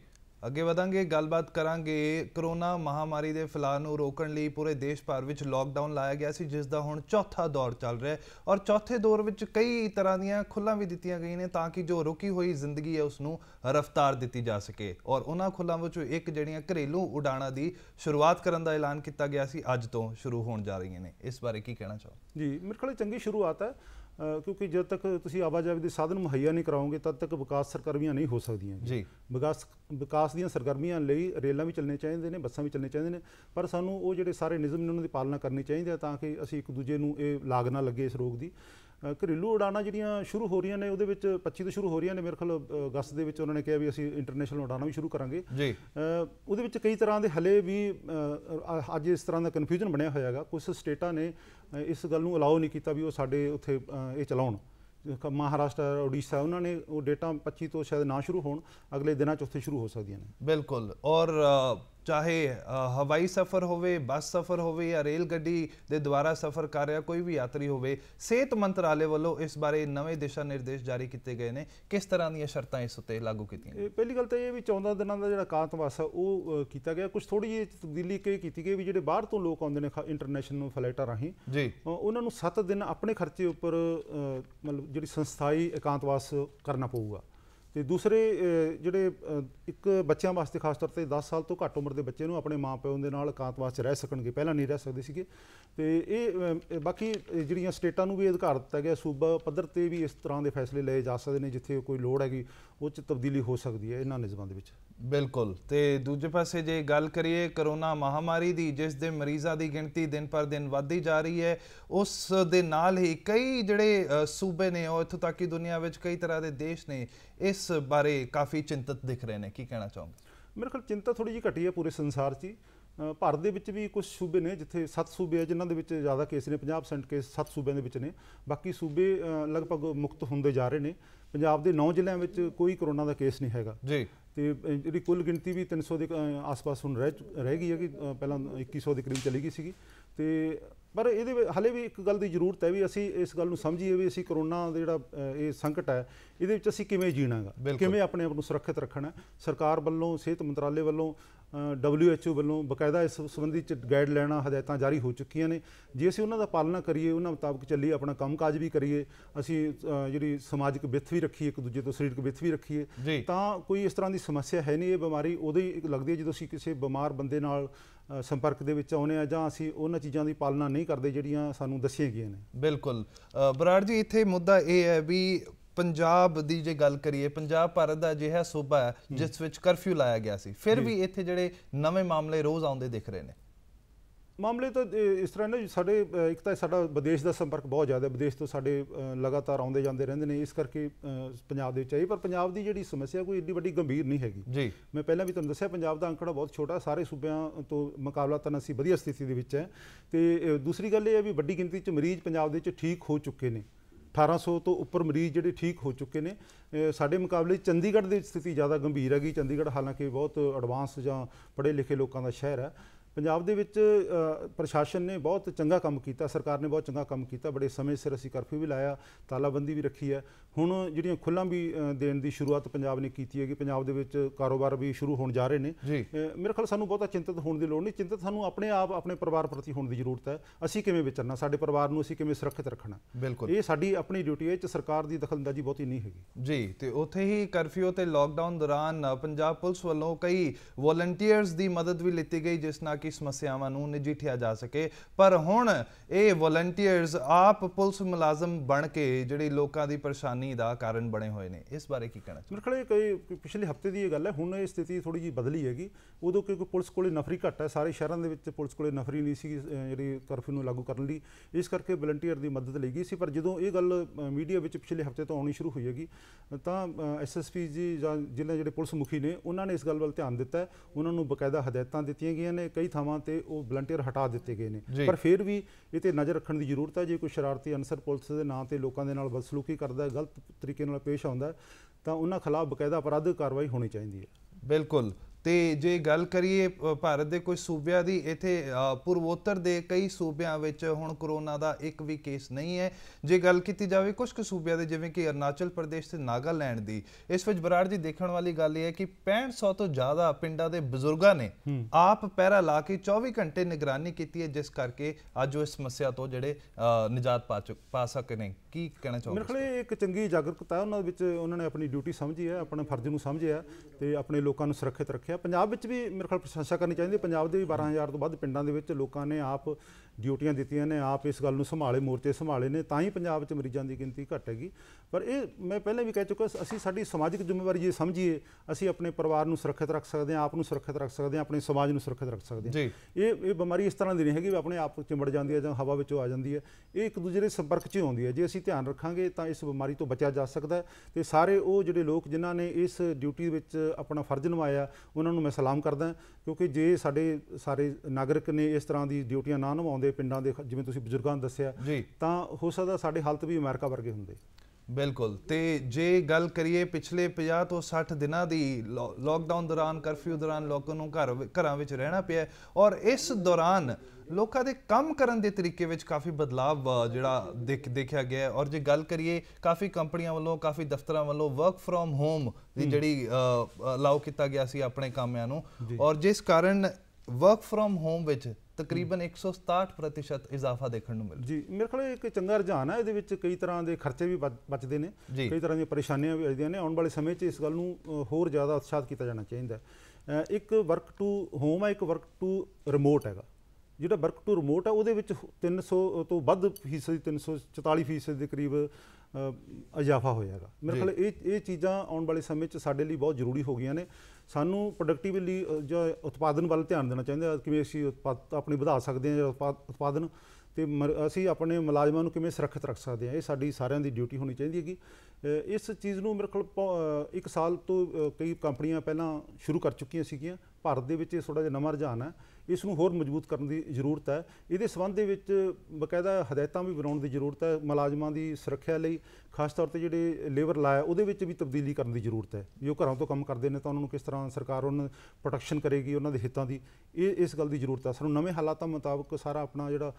ਅੱਗੇ ਵਧਾਂਗੇ ਗੱਲਬਾਤ ਕਰਾਂਗੇ ਕਰੋਨਾ ਮਹਾਮਾਰੀ ਦੇ ਫੈਲਾਅ ਨੂੰ ਰੋਕਣ ਲਈ ਪੂਰੇ ਦੇਸ਼ ਭਰ ਵਿੱਚ ਲਾਕਡਾਊਨ ਲਾਇਆ ਗਿਆ ਸੀ ਜਿਸ ਦਾ ਹੁਣ ਚੌਥਾ ਦੌਰ ਚੱਲ ਰਿਹਾ ਹੈ ਔਰ ਚੌਥੇ ਦੌਰ ਵਿੱਚ ਕਈ ਤਰ੍ਹਾਂ ਦੀਆਂ ਖੁੱਲਾਂ ਵੀ ਦਿੱਤੀਆਂ ਗਈਆਂ ਨੇ ਤਾਂ ਕਿ ਜੋ ਰੁਕੀ ਹੋਈ ਜ਼ਿੰਦਗੀ ਹੈ ਉਸ ਨੂੰ ਰਫ਼ਤਾਰ ਦਿੱਤੀ ਜਾ ਸਕੇ ਔਰ ਉਹਨਾਂ ਖੁੱਲਾਂ ਵਿੱਚੋਂ ਇੱਕ ਜਿਹੜੀਆਂ ਘਰੇਲੂ ਉਡਾਣਾਂ ਦੀ ਸ਼ੁਰੂਆਤ ਕਰਨ ਦਾ ਐਲਾਨ ਕੀਤਾ ਗਿਆ ਸੀ ਅੱਜ ਤੋਂ ਸ਼ੁਰੂ ਹੋਣ ਜਾ ਰਹੀਆਂ ਨੇ ਇਸ ਬਾਰੇ ਕੀ ਕਹਿਣਾ ਚਾਹੋ ਜੀ ਮੇਰੇ ਕੋਲ ਚੰਗੀ ਸ਼ੁਰੂਆਤ ਹੈ ਕਿਉਂਕਿ ਜਦ ਤੱਕ ਤੁਸੀਂ ਆਵਾਜਾਈ ਦੇ ਸਾਧਨ ਮੁਹੱਈਆ ਨਹੀਂ ਕਰਾਓਗੇ ਤਦ ਤੱਕ ਵਿਕਾਸ ਸਰਗਰਮੀਆਂ ਨਹੀਂ ਹੋ ਸਕਦੀਆਂ ਜੀ ਵਿਕਾਸ ਵਿਕਾਸ ਦੀਆਂ ਸਰਗਰਮੀਆਂ ਲਈ ਰੇਲਾਂ ਵੀ ਚੱਲਣੇ ਚਾਹੀਦੇ ਨੇ ਬੱਸਾਂ ਵੀ ਚੱਲਣੇ ਚਾਹੀਦੇ ਨੇ ਪਰ ਸਾਨੂੰ ਉਹ ਜਿਹੜੇ ਸਾਰੇ ਨਿਯਮ ਨੇ ਉਹਨਾਂ ਦੀ ਪਾਲਣਾ ਕਰਨੀ ਚਾਹੀਦੀ ਹੈ ਤਾਂ ਕਿ ਅਸੀਂ ਇੱਕ ਦੂਜੇ ਨੂੰ ਇਹ ਲਾਗ ਨਾ ਲੱਗੇ ਇਸ ਰੋਗ ਦੀ ਘਰੇਲੂ ਉਡਾਨਾਂ ਜਿਹੜੀਆਂ ਸ਼ੁਰੂ ਹੋ ਰਹੀਆਂ ਨੇ ਉਹਦੇ ਵਿੱਚ 25 ਤੋਂ ਸ਼ੁਰੂ ਹੋ ਰਹੀਆਂ ਨੇ ਮੇਰੇ ਖਿਆਲ ਅਗਸਤ ਦੇ ਵਿੱਚ ਉਹਨਾਂ ਨੇ ਕਿਹਾ ਵੀ ਅਸੀਂ ਇੰਟਰਨੈਸ਼ਨਲ ਉਡਾਨਾਂ ਵੀ ਸ਼ੁਰੂ ਕਰਾਂਗੇ ਜੀ ਉਹਦੇ ਵਿੱਚ ਕਈ ਤਰ੍ਹਾਂ ਦੇ ਹਲੇ ਵੀ ਅੱਜ ਇਸ ਤਰ੍ਹਾਂ ਦਾ ਕਨਫਿਊਜ਼ਨ ਬਣਿਆ ਹੋਇਆ ਹੈਗਾ ਕੁਝ ਸਟੇਟਾਂ ਨੇ ਇਸ ਗੱਲ ਨੂੰ ਅਲਾਉ ਨਹੀਂ ਕੀਤਾ ਵੀ ਉਹ ਸਾਡੇ ਉੱਥੇ ਇਹ ਚਲਾਉਣ ਮਹਾਰਾਸ਼ਟਰ ਓਡੀਸ਼ਾ ਉਹਨਾਂ ਨੇ ਉਹ ਡੇਟਾ 25 ਤੋਂ ਸ਼ਾਇਦ ਨਾ ਸ਼ੁਰੂ ਹੋਣ ਅਗਲੇ ਦਿਨਾਂ ਚ ਉੱਥੇ ਸ਼ੁਰੂ ਹੋ ਸਕਦੀਆਂ ਨੇ ਬਿਲਕੁਲ ਔਰ ਚਾਹੇ ਹਵਾਈ ਸਫ਼ਰ ਹੋਵੇ ਬੱਸ ਸਫ਼ਰ ਹੋਵੇ ਜਾਂ ਰੇਲ ਗੱਡੀ ਦੇ ਦੁਆਰਾ ਸਫ਼ਰ ਕਰ ਰਿਹਾ ਕੋਈ ਵੀ ਯਾਤਰੀ ਹੋਵੇ ਸਿਹਤ ਮੰਤਰਾਲੇ ਵੱਲੋਂ ਇਸ ਬਾਰੇ ਨਵੇਂ ਦਿਸ਼ਾ ਨਿਰਦੇਸ਼ ਜਾਰੀ ਕੀਤੇ ਗਏ ਨੇ ਕਿਸ ਤਰ੍ਹਾਂ ਦੀਆਂ ਸ਼ਰਤਾਂ ਇਸ ਉੱਤੇ ਲਾਗੂ ਕੀਤੀਆਂ ਪਹਿਲੀ ਗੱਲ ਤਾਂ ਇਹ ਵੀ 14 ਦਿਨਾਂ ਦਾ ਜਿਹੜਾ ਕਾਂਤਵਾਸ ਉਹ ਕੀਤਾ ਗਿਆ ਕੁਝ ਥੋੜੀ ਜਿਹੀ ਤਬਦੀਲੀ ਕਿ ਕੀਤੀ ਗਈ ਵੀ ਜਿਹੜੇ ਬਾਹਰ ਤੋਂ ਲੋਕ ਆਉਂਦੇ ਨੇ ਇੰਟਰਨੈਸ਼ਨਲ ਫਲਾਈਟਾਂ ਰਾਹੀਂ ਜੀ ਉਹਨਾਂ ਨੂੰ 7 ਦਿਨ ਆਪਣੇ ਖਰਚੇ ਉੱਪਰ ਮਤਲਬ ਜਿਹੜੀ ਸੰਸਥਾਈ ਇਕਾਂਤਵਾਸ ਕਰਨਾ ਪਊਗਾ ਤੇ ਦੂਸਰੇ ਜਿਹੜੇ ਇੱਕ ਬੱਚਿਆਂ ਵਾਸਤੇ ਖਾਸ ਤੌਰ ਤੇ 10 ਸਾਲ ਤੋਂ ਘੱਟ ਉਮਰ ਦੇ ਬੱਚੇ ਨੂੰ ਆਪਣੇ ਮਾਪਿਆਂ ਦੇ ਨਾਲ ਇਕਾਂਤਵਾਸ 'ਚ ਰਹਿ ਸਕਣਗੇ ਪਹਿਲਾਂ ਨਹੀਂ ਰਹਿ ਸਕਦੇ ਸੀਗੇ ਤੇ ਇਹ ਬਾਕੀ ਜਿਹੜੀਆਂ ਸਟੇਟਾਂ ਨੂੰ ਵੀ ਅਧਿਕਾਰ ਦਿੱਤਾ ਗਿਆ ਸੂਬਾ ਪੱਧਰ ਤੇ ਵੀ ਇਸ ਤਰ੍ਹਾਂ ਦੇ ਫੈਸਲੇ ਲਏ ਜਾ ਸਕਦੇ ਨੇ ਜਿੱਥੇ ਕੋਈ ਲੋੜ ਹੈਗੀ ਉੱਚ ਤਬਦੀਲੀ ਹੋ ਸਕਦੀ ਹੈ ਇਹਨਾਂ ਨਿਯਮਾਂ ਦੇ ਵਿੱਚ ਬਿਲਕੁਲ ਤੇ ਦੂਜੇ ਪਾਸੇ ਜੇ ਗੱਲ ਕਰੀਏ ਕਰੋਨਾ ਮਹਾਮਾਰੀ ਦੀ ਜਿਸ ਦੇ ਮਰੀਜ਼ਾਂ ਦੀ ਗਿਣਤੀ ਦਿਨ ਪਰ ਦਿਨ ਵੱਧਦੀ ਜਾ ਰਹੀ ਹੈ ਉਸ ਦੇ ਨਾਲ ਹੀ ਕਈ ਜਿਹੜੇ ਸੂਬੇ ਨੇ ਉਹ ਇਥੋਂ ਤੱਕ ਕਿ ਦੁਨੀਆ ਵਿੱਚ ਕਈ ਤਰ੍ਹਾਂ ਦੇ ਦੇਸ਼ ਨੇ ਇਸ ਇਸ ਬਾਰੇ ਕਾਫੀ ਚਿੰਤਤ ਦਿਖ ਰਹੇ ਨੇ ਕੀ ਕਹਿਣਾ ਚਾਹੋਗੇ ਮੇਰੇ ਖਿਆਲ ਚਿੰਤਾ ਥੋੜੀ ਜਿਹੀ ਘਟੀ ਹੈ ਪੂਰੇ ਸੰਸਾਰ 'ਚ ਭਾਰਤ ਦੇ ਵਿੱਚ ਵੀ ਕੁਝ ਸੂਬੇ ਨੇ ਜਿੱਥੇ 7 ਸੂਬੇ ਆ ਜਿਨ੍ਹਾਂ ਦੇ ਵਿੱਚ ਜ਼ਿਆਦਾ ਕੇਸ ਨੇ 50% ਕੇਸ 7 ਸੂਬਿਆਂ ਦੇ ਵਿੱਚ ਨੇ ਬਾਕੀ ਸੂਬੇ ਲਗਭਗ ਮੁਕਤ ਹੁੰਦੇ ਜਾ ਰਹੇ ਨੇ ਪੰਜਾਬ ਦੇ 9 ਜ਼ਿਲ੍ਹਿਆਂ ਵਿੱਚ ਕੋਈ ਕਰੋਨਾ ਦਾ ਕੇਸ ਨਹੀਂ ਹੈਗਾ ਜੀ ਤੇ ਜਿਹੜੀ ਕੁੱਲ ਗਿਣਤੀ ਵੀ 300 ਦੇ ਆਸ-ਪਾਸ ਹੁਣ ਰਹਿ ਗਈ ਹੈ ਕਿ ਪਹਿਲਾਂ 2100 ਦੇ ਕਰੀਬ ਚਲੀ ਗਈ ਸੀਗੀ ਤੇ ਪਰ ਇਹਦੇ ਹਲੇ ਵੀ ਇੱਕ ਗੱਲ ਦੀ ਜ਼ਰੂਰਤ ਹੈ ਵੀ ਅਸੀਂ ਇਸ ਗੱਲ ਨੂੰ ਸਮਝੀਏ ਵੀ ਅਸੀਂ ਕਰੋਨਾ ਦਾ ਜਿਹੜਾ ਇਹ ਸੰਕਟ ਹੈ ਇਹਦੇ ਵਿੱਚ ਅਸੀਂ ਕਿਵੇਂ ਜੀਣਾਗਾ ਕਿਵੇਂ ਆਪਣੇ ਆਪ ਨੂੰ ਸੁਰੱਖਿਅਤ ਰੱਖਣਾ ਸਰਕਾਰ ਵੱਲੋਂ ਸਿਹਤ ਮੰਤਰਾਲੇ ਵੱਲੋਂ WHO ਵੱਲੋਂ ਬਕਾਇਦਾ ਇਸ ਸੰਬੰਧੀ ਗਾਈਡ ਲੈਣਾ ਹਦਾਇਤਾਂ ਜਾਰੀ ਹੋ ਚੁੱਕੀਆਂ ਨੇ ਜੇ ਅਸੀਂ ਉਹਨਾਂ ਦਾ ਪਾਲਣਾ ਕਰੀਏ ਉਹਨਾਂ ਮੁਤਾਬਕ ਚੱਲੀਏ ਆਪਣਾ ਕੰਮਕਾਜ ਵੀ ਕਰੀਏ ਅਸੀਂ ਜਿਹੜੀ ਸਮਾਜਿਕ ਵਿਥ ਵੀ ਰੱਖੀਏ ਇੱਕ ਦੂਜੇ ਤੋਂ ਸਰੀਰਕ ਵਿਥ ਵੀ ਰੱਖੀਏ ਤਾਂ ਕੋਈ ਇਸ ਤਰ੍ਹਾਂ ਦੀ ਸਮੱਸਿਆ ਹੈ ਨਹੀਂ ਇਹ ਬਿਮਾਰੀ ਉਦੋਂ ਹੀ ਲੱਗਦੀ ਹੈ ਜਦੋਂ ਅਸੀਂ ਕਿਸੇ ਬਿਮਾਰ ਬੰਦੇ ਨਾਲ ਸੰਪਰਕ ਦੇ ਵਿੱਚ ਆਉਨੇ ਆ ਜਾਂ ਅਸੀਂ ਉਹਨਾਂ ਚੀਜ਼ਾਂ ਦੀ ਪਾਲਣਾ ਨਹੀਂ ਕਰਦੇ ਜਿਹੜੀਆਂ ਸਾਨੂੰ ਦੱਸੀਆਂ ਗਈਆਂ ਨੇ ਬਿਲਕੁਲ ਬਰਾੜ ਜੀ ਇੱਥੇ ਮੁੱਦਾ ਇਹ ਹੈ ਵੀ ਪੰਜਾਬ ਦੀ ਜੇ ਗੱਲ ਕਰੀਏ ਪੰਜਾਬ ਭਾਰਤ ਦਾ ਜਿਹੜਾ ਸੂਬਾ ਹੈ ਜਿਸ ਵਿੱਚ ਕਰਫਿਊ ਲਾਇਆ ਗਿਆ ਸੀ ਫਿਰ ਵੀ ਇੱਥੇ ਜਿਹੜੇ ਨਵੇਂ ਮਾਮਲੇ ਰੋਜ਼ ਆਉਂਦੇ ਦਿਖ ਰਹੇ ਨੇ ਮਾਮਲੇ ਤਾਂ ਇਸ ਤਰ੍ਹਾਂ ਨੇ ਸਾਡੇ ਇੱਕ ਤਾਂ ਸਾਡਾ ਵਿਦੇਸ਼ ਦਾ ਸੰਪਰਕ ਬਹੁਤ ਜ਼ਿਆਦਾ ਵਿਦੇਸ਼ ਤੋਂ ਸਾਡੇ ਲਗਾਤਾਰ ਆਉਂਦੇ ਜਾਂਦੇ ਰਹਿੰਦੇ ਨੇ ਇਸ ਕਰਕੇ ਪੰਜਾਬ ਦੇ ਵਿੱਚ ਆਈ ਪਰ ਪੰਜਾਬ ਦੀ ਜਿਹੜੀ ਸਮੱਸਿਆ ਕੋਈ ਏਡੀ ਵੱਡੀ ਗੰਭੀਰ ਨਹੀਂ ਹੈਗੀ ਜੀ ਮੈਂ ਪਹਿਲਾਂ ਵੀ ਤੁਹਾਨੂੰ ਦੱਸਿਆ ਪੰਜਾਬ ਦਾ ਅੰਕੜਾ ਬਹੁਤ ਛੋਟਾ ਸਾਰੇ ਸੂਬਿਆਂ ਤੋਂ ਤਾਂ ਅਸੀਂ ਵਧੀਆ ਸਥਿਤੀ ਦੇ ਵਿੱਚ ਹੈ ਤੇ ਦੂਸਰੀ ਗੱਲ ਇਹ ਹੈ ਵੀ ਵੱਡੀ ਗਿਣਤੀ 'ਚ ਮਰੀਜ਼ ਪੰਜਾਬ ਦੇ ਵਿੱਚ ਠੀਕ ਹੋ ਚੁੱਕੇ ਨੇ 1800 ਤੋਂ ਉੱਪਰ ਮਰੀਜ਼ ਜਿਹੜੇ ਠੀਕ ਹੋ ਚੁੱਕੇ ਨੇ ਸਾਡੇ ਮੁਕਾਬਲੇ ਚੰਡੀਗੜ੍ਹ ਦੀ ਸਥਿਤੀ ਜ਼ਿਆਦਾ ਗੰਭੀਰ ਹੈਗੀ ਚੰਡੀਗੜ੍ਹ ਹਾਲਾਂਕਿ ਬਹੁਤ ਐਡਵਾਂਸ ਜਾਂ ਪੜ੍ਹੇ ਲਿਖੇ ਲੋਕਾਂ ਦਾ ਸ਼ਹਿਰ ਹੈ ਪੰਜਾਬ ਦੇ ਵਿੱਚ ਪ੍ਰਸ਼ਾਸਨ ਨੇ ਬਹੁਤ ਚੰਗਾ ਕੰਮ ਕੀਤਾ ਸਰਕਾਰ ਨੇ ਬਹੁਤ ਚੰਗਾ ਕੰਮ ਕੀਤਾ ਬੜੇ ਸਮੇਂ ਸਿਰ ਅਸੀਂ ਕਰਫਿਊ ਵੀ ਲਾਇਆ ਤਾਲਾਬੰਦੀ ਵੀ ਰੱਖੀ ਹੈ ਹੁਣ ਜਿਹੜੀਆਂ ਖੁੱਲਾਂ ਵੀ ਦੇਣ ਦੀ ਸ਼ੁਰੂਆਤ ਪੰਜਾਬ ਨੇ ਕੀਤੀ ਹੈ ਕਿ ਪੰਜਾਬ ਦੇ ਵਿੱਚ ਕਾਰੋਬਾਰ ਵੀ ਸ਼ੁਰੂ ਹੋਣ ਜਾ ਰਹੇ ਨੇ ਮੇਰੇ ਖਿਆਲ ਸਾਨੂੰ ਬਹੁਤਾ ਚਿੰਤਤ ਹੋਣ ਦੀ ਲੋੜ ਨਹੀਂ ਚਿੰਤਤ ਸਾਨੂੰ ਆਪਣੇ ਆਪ ਆਪਣੇ ਪਰਿਵਾਰ ਪ੍ਰਤੀ ਹੋਣ ਦੀ ਜ਼ਰੂਰਤ ਹੈ ਅਸੀਂ ਕਿਵੇਂ ਵਿਚਰਨਾ ਸਾਡੇ ਪਰਿਵਾਰ ਨੂੰ ਅਸੀਂ ਕਿਵੇਂ ਸੁਰੱਖਿਅਤ ਰੱਖਣਾ ਬਿਲਕੁਲ ਇਹ ਸਾਡੀ ਆਪਣੀ ਡਿਊਟੀ ਹੈ ਇਹ ਚ ਸਰਕਾਰ ਦੀ ਦਖਲਅੰਦਾਜ਼ੀ ਬਹੁਤੀ ਨਹੀਂ ਹੈਗੀ ਜੀ ਤੇ ਉੱਥੇ ਹੀ ਕਰਫਿਊ ਤੇ ਲਾਕਡਾਊਨ ਦੌਰਾਨ ਪੰਜਾਬ ਪੁਲਿਸ ਵੱਲੋਂ ਕਈ ਵੋਲੰਟੀਅਰਸ ਦੀ ਮਦਦ ਵੀ ਲਿੱਤੀ ਗਈ ਜਿਸ ਨਾਲ ਕਿ ਸਮੱਸਿਆਵਾਂ ਨੂੰ ਨਜਿੱਠਿਆ ਜਾ ਸਕੇ ਪਰ ਹੁਣ ਇਹ ਵੋਲੰਟੀਅਰਸ ਆਪ ਪੁਲਿਸ ਮੁਲਾਜ਼ਮ ਬਣ ਕੇ ਜਿਹੜੇ ਲੋਕਾਂ ਦੀ ਪਰੇਸ਼ਾਨੀ ਪਰੇਸ਼ਾਨੀ ਦਾ ਕਾਰਨ ਬਣੇ ਹੋਏ ਨੇ ਇਸ ਬਾਰੇ ਕੀ ਕਹਿਣਾ ਚਾਹੁੰਦੇ ਖੜੇ ਕਈ ਪਿਛਲੇ ਹਫਤੇ ਦੀ ਇਹ ਗੱਲ ਹੈ ਹੁਣ ਇਹ ਸਥਿਤੀ ਥੋੜੀ ਜੀ ਬਦਲੀ ਹੈਗੀ ਉਦੋਂ ਕਿਉਂਕਿ ਪੁਲਿਸ ਕੋਲੇ ਨਫਰੀ ਘੱਟ ਹੈ ਸਾਰੇ ਸ਼ਹਿਰਾਂ ਦੇ ਵਿੱਚ ਪੁਲਿਸ ਕੋਲੇ ਨਫਰੀ ਨਹੀਂ ਸੀ ਜਿਹੜੀ ਕਰਫਿਊ ਨੂੰ ਲਾਗੂ ਕਰਨ ਲਈ ਇਸ ਕਰਕੇ ਵਲੰਟੀਅਰ ਦੀ ਮਦਦ ਲਈ ਗਈ ਸੀ ਪਰ ਜਦੋਂ ਇਹ ਗੱਲ ਮੀਡੀਆ ਵਿੱਚ ਪਿਛਲੇ ਹਫਤੇ ਤੋਂ ਆਉਣੀ ਸ਼ੁਰੂ ਹੋਈ ਹੈਗੀ ਤਾਂ ਐਸਐਸਪੀ ਜੀ ਜਾਂ ਜਿਲ੍ਹਾ ਜਿਹੜੇ ਪੁਲਿਸ ਮੁਖੀ ਨੇ ਉਹਨਾਂ ਨੇ ਇਸ ਗੱਲ ਵੱਲ ਧਿਆਨ ਦਿੱਤਾ ਉਹਨਾਂ ਨੂੰ ਬਕਾਇਦਾ ਹਦਾਇਤਾਂ ਦਿੱਤੀਆਂ ਗਈਆਂ ਨੇ ਕਈ ਥਾਵਾਂ ਤੇ ਉਹ ਵਲੰਟੀਅਰ ਹਟਾ ਦਿੱਤੇ ਗਏ ਨੇ ਪਰ ਫਿਰ ਵੀ ਇਹ ਤੇ ਨਜ਼ਰ ਰੱਖਣ ਦੀ ਜ਼ਰੂਰਤ ਹੈ ਜੇ ਕੋਈ ਸ਼ਰਾਰਤੀ ਅਨਸਰ ਪੁਲਿਸ ਦੇ ਨਾਂ ਤੇ ਲੋਕਾਂ ਦੇ ਨਾਲ ਬਦਸਲੂਕੀ ਕਰਦਾ ਹੈ ਗਲਤ ਗਲਤ ਤਰੀਕੇ ਨਾਲ ਪੇਸ਼ ਆਉਂਦਾ ਤਾਂ ਉਹਨਾਂ ਖਿਲਾਫ ਬਕਾਇਦਾ ਅਪਰਾਧਿਕ ਕਾਰਵਾਈ ਹੋਣੀ ਚਾਹੀਦੀ ਹੈ ਬਿਲਕੁਲ ਤੇ ਜੇ ਗੱਲ ਕਰੀਏ ਭਾਰਤ ਦੇ ਕੁਝ ਸੂਬਿਆਂ ਦੀ ਇਥੇ ਪੂਰਵੋਤਰ ਦੇ ਕਈ ਸੂਬਿਆਂ ਵਿੱਚ ਹੁਣ ਕਰੋਨਾ ਦਾ ਇੱਕ ਵੀ ਕੇਸ ਨਹੀਂ ਹੈ ਜੇ ਗੱਲ ਕੀਤੀ ਜਾਵੇ ਕੁਝ ਕੁ ਸੂਬਿਆਂ ਦੇ ਜਿਵੇਂ ਕਿ ਅਰਨਾਚਲ ਪ੍ਰਦੇਸ਼ ਤੇ ਨਾਗਾਲੈਂਡ ਦੀ ਇਸ ਵਿੱਚ ਬਰਾੜ ਜੀ ਦੇਖਣ ਵਾਲੀ ਗੱਲ ਇਹ ਹੈ ਕਿ 6500 ਤੋਂ ਜ਼ਿਆਦਾ ਪਿੰਡਾਂ ਦੇ ਬਜ਼ੁਰਗਾਂ ਨੇ ਆਪ ਪਹਿਰਾ ਲਾ ਕੇ 24 ਘੰਟੇ ਨਿਗਰਾਨੀ ਕੀਤੀ ਹੈ ਜਿਸ ਕਰਕੇ ਅੱਜ ਉਹ ਇਸ ਸਮੱਸਿਆ ਤੋਂ ਜਿਹੜੇ ਨਜਾਤ ਪਾ ਸਕੇ ਨਹੀਂ ਕੀ ਕਹਿਣਾ ਹੋ ਮੇਰੇ ਖਿਆਲ ਇੱਕ ਚੰਗੀ ਜਾਗਰੂਕਤਾ ਉਹਨਾਂ ਵਿੱਚ ਉਹਨਾਂ ਨੇ ਆਪਣੀ ਡਿਊਟੀ ਸਮਝੀ ਹੈ ਆਪਣੇ ਫਰਜ਼ ਨੂੰ ਸਮਝਿਆ ਤੇ ਆਪਣੇ ਲੋਕਾਂ ਨੂੰ ਸੁਰੱਖਿਅਤ ਰੱਖਿਆ ਪੰਜਾਬ ਵਿੱਚ ਵੀ ਮੇਰੇ ਖਿਆਲ ਪ੍ਰਸ਼ੰਸਾ ਕਰਨੀ ਚਾਹੀਦੀ ਪੰਜਾਬ ਦੇ ਵੀ 12000 ਤੋਂ ਵੱਧ ਪਿੰਡਾਂ ਦੇ ਵਿੱਚ ਲੋਕਾਂ ਨੇ ਆਪ ਡਿਊਟੀਆਂ ਦਿੱਤੀਆਂ ਨੇ ਆਪ ਇਸ ਗੱਲ ਨੂੰ ਸੰਭਾਲੇ ਮੋਰਚੇ ਸੰਭਾਲੇ ਨੇ ਤਾਂ ਹੀ ਪੰਜਾਬ 'ਚ ਮਰੀਜ਼ਾਂ ਦੀ ਗਿਣਤੀ ਘਟੇਗੀ ਪਰ ਇਹ ਮੈਂ ਪਹਿਲਾਂ ਵੀ ਕਹਿ ਚੁੱਕਾ ਅਸੀਂ ਸਾਡੀ ਸਮਾਜਿਕ ਜ਼ਿੰਮੇਵਾਰੀ ਜੇ ਸਮਝੀਏ ਅਸੀਂ ਆਪਣੇ ਪਰਿਵਾਰ ਨੂੰ ਸੁਰੱਖਿਅਤ ਰੱਖ ਸਕਦੇ ਹਾਂ ਆਪ ਨੂੰ ਸੁਰੱਖਿਅਤ ਰੱਖ ਸਕਦੇ ਹਾਂ ਆਪਣੇ ਸਮਾਜ ਨੂੰ ਸੁਰੱਖਿਅਤ ਰੱਖ ਸਕਦੇ ਹਾਂ ਇਹ ਇਹ ਬਿਮਾਰੀ ਇਸ ਤਰ੍ਹਾਂ ਦੀ ਨਹੀਂ ਹੈਗੀ ਵੀ ਆਪਣੇ ਆਪ ਚਿੰਬੜ ਜਾਂਦੀ ਹੈ ਜਾਂ ਹਵਾ ਵਿੱਚੋਂ ਆ ਜਾਂਦੀ ਹੈ ਇਹ ਇੱਕ ਦੂਜੇ ਦੇ ਸੰਪਰਕ 'ਚ ਆਉਂਦੀ ਹੈ ਜੇ ਅਸੀਂ ਅਸੀਂ ਧਿਆਨ ਰੱਖਾਂਗੇ ਤਾਂ ਇਸ ਬਿਮਾਰੀ ਤੋਂ ਬਚਿਆ ਜਾ ਸਕਦਾ ਤੇ ਸਾਰੇ ਉਹ ਜਿਹੜੇ ਲੋਕ ਜਿਨ੍ਹਾਂ ਨੇ ਇਸ ਡਿਊਟੀ ਵਿੱਚ ਆਪਣਾ ਫਰਜ਼ ਨਿਭਾਇਆ ਉਹਨਾਂ ਨੂੰ ਮੈਂ ਸਲਾਮ ਕਰਦਾ ਕਿਉਂਕਿ ਜੇ ਸਾਡੇ ਸਾਰੇ ਨਾਗਰਿਕ ਨੇ ਇਸ ਤਰ੍ਹਾਂ ਦੀ ਡਿਊਟੀਆਂ ਨਾ ਨਿਭਾਉਂਦੇ ਪਿੰਡਾਂ ਦੇ ਜਿਵੇਂ ਤੁਸੀਂ ਬਜ਼ੁਰਗਾਂ ਦੱਸਿਆ ਤਾਂ ਹੋ ਸਕਦਾ ਸਾਡੇ ਹਾਲਤ ਵੀ ਅਮਰੀਕਾ ਵਰਗੇ ਹੁੰਦੇ ਬਿਲਕੁਲ ਤੇ ਜੇ ਗੱਲ ਕਰੀਏ ਪਿਛਲੇ 50 ਤੋਂ 60 ਦਿਨਾਂ ਦੀ ਲੋਕਡਾਊਨ ਦੌਰਾਨ ਕਰਫਿਊ ਦੌਰਾਨ ਲੋਕਾਂ ਨੂੰ ਘਰ ਘਰਾਂ ਵਿੱਚ ਰਹਿਣਾ ਪਿਆ ਔਰ ਇਸ ਦੌਰਾਨ ਲੋਕਾਂ ਦੇ ਕੰਮ ਕਰਨ ਦੇ ਤਰੀਕੇ ਵਿੱਚ ਕਾਫੀ ਬਦਲਾਅ ਜਿਹੜਾ ਦੇਖ ਦੇਖਿਆ ਗਿਆ ਔਰ ਜੇ ਗੱਲ ਕਰੀਏ ਕਾਫੀ ਕੰਪਨੀਆਂ ਵੱਲੋਂ ਕਾਫੀ ਦਫ਼ਤਰਾਂ ਵੱਲੋਂ ਵਰਕ ਫਰੋਮ ਹੋਮ ਦੀ ਜਿਹੜੀ ਅਲਾਉ ਕੀਤਾ ਗਿਆ ਸੀ ਆਪਣੇ ਕੰਮਿਆਂ ਨੂੰ ਔਰ ਜਿਸ ਕਾਰਨ ਵਰਕ ਫਰੋਮ ਹੋਮ ਵਿੱਚ ਤਕਰੀਬਨ 167% ਇਜ਼ਾਫਾ ਦੇਖਣ ਨੂੰ ਮਿਲਿਆ ਜੀ ਮੇਰੇ ਖਿਆਲ ਇੱਕ ਚੰਗਾ ਰੁਝਾਨ ਹੈ ਇਹਦੇ ਵਿੱਚ ਕਈ ਤਰ੍ਹਾਂ ਦੇ ਖਰਚੇ ਵੀ ਬਚਦੇ ਨੇ ਕਈ ਤਰ੍ਹਾਂ ਦੀਆਂ ਪਰੇਸ਼ਾਨੀਆਂ ਵੀ ਆਉਂਦੀਆਂ ਨੇ ਆਉਣ ਵਾਲੇ ਸਮੇਂ 'ਚ ਇਸ ਗੱਲ ਨੂੰ ਹੋਰ ਜ਼ਿਆਦਾ ਉਤਸ਼ਾਹਿਤ ਕੀਤਾ ਜਾਣਾ ਚਾਹੀਦਾ ਹੈ ਇੱਕ ਵਰਕ ਟੂ ਹੋਮ ਹੈ ਇੱਕ ਵਰਕ ਟੂ ਰਿਮੋਟ ਹੈਗਾ ਜਿਹੜਾ ਵਰਕ ਟੂ ਰਿਮੋਟ ਹੈ ਉਹਦੇ ਵਿੱਚ 300 ਤੋਂ ਵੱਧ ਫੀਸਦੀ 344 ਦੇ ਕਰੀਬ ਇਜ਼ਾਫਾ ਹੋਇਆ ਹੈਗਾ ਮੇਰੇ ਖਿਆਲ ਇਹ ਇਹ ਚੀਜ਼ਾਂ ਆਉਣ ਵਾਲੇ ਸਮੇਂ 'ਚ ਸਾਡੇ ਲਈ ਬਹੁਤ ਜ਼ਰੂਰੀ ਹੋ ਗਈਆਂ ਨੇ ਸਾਨੂੰ ਪ੍ਰੋਡਕਟਿਵਲੀ ਜੋ ਉਤਪਾਦਨ ਵੱਲ ਧਿਆਨ ਦੇਣਾ ਚਾਹੀਦਾ ਕਿਵੇਂ ਅਸੀਂ ਉਤਪਾਦ ਆਪਣੀ ਵਧਾ ਸਕਦੇ ਹਾਂ ਉਤਪਾਦਨ ਤੇ ਅਸੀਂ ਆਪਣੇ ਮੁਲਾਜ਼ਮਾਂ ਨੂੰ ਕਿਵੇਂ ਸੁਰੱਖਿਅਤ ਰੱਖ ਸਕਦੇ ਹਾਂ ਇਹ ਸਾਡੀ ਸਾਰਿਆਂ ਦੀ ਡਿਊਟੀ ਹੋਣੀ ਚਾਹੀਦੀ ਹੈਗੀ ਇਸ ਚੀਜ਼ ਨੂੰ ਮੇਰੇ ਕੋਲ ਇੱਕ ਸਾਲ ਤੋਂ ਕਈ ਕੰਪਨੀਆਂ ਪਹਿਲਾਂ ਸ਼ੁਰੂ ਕਰ ਚੁੱਕੀਆਂ ਸੀਗੀਆਂ ਭਾਰਤ ਦੇ ਵਿੱਚ ਇਹ ਥੋੜਾ ਜਿਹਾ ਨਵਾਂ ਰੁਝਾਨ ਹੈ ਇਸ ਨੂੰ ਹੋਰ ਮਜ਼ਬੂਤ ਕਰਨ ਦੀ ਜ਼ਰੂਰਤ ਹੈ ਇਹਦੇ ਸਬੰਧ ਦੇ ਵਿੱਚ ਬਕਾਇਦਾ ਹਦਾਇਤਾਂ ਵੀ ਬਣਾਉਣ ਦੀ ਜ਼ਰੂਰਤ ਹੈ ਮੁਲਾਜ਼ਮਾਂ ਦੀ ਸੁਰੱਖਿਆ ਲਈ ਖਾਸ ਤੌਰ ਤੇ ਜਿਹੜੇ ਲੇਬਰ ਲਾਇਆ ਉਹਦੇ ਵਿੱਚ ਵੀ ਤਬਦੀਲੀ ਕਰਨ ਦੀ ਜ਼ਰੂਰਤ ਹੈ ਜੋ ਘਰਾਂ ਤੋਂ ਕੰਮ ਕਰਦੇ ਨੇ ਤਾਂ ਉਹਨਾਂ ਨੂੰ ਕਿਸ ਤਰ੍ਹਾਂ ਸਰਕਾਰ ਉਹਨਾਂ ਪ੍ਰੋਟੈਕਸ਼ਨ ਕਰੇਗੀ ਉਹਨਾਂ ਦੇ ਹਿੱਤਾਂ ਦੀ ਇਹ ਇਸ ਗੱਲ ਦੀ ਜ਼ਰੂਰਤ ਹੈ ਸਾਨੂੰ ਨਵੇਂ ਹਾਲਾਤਾਂ ਮੁਤਾਬਕ ਸਾਰਾ ਆਪਣਾ ਜਿਹੜਾ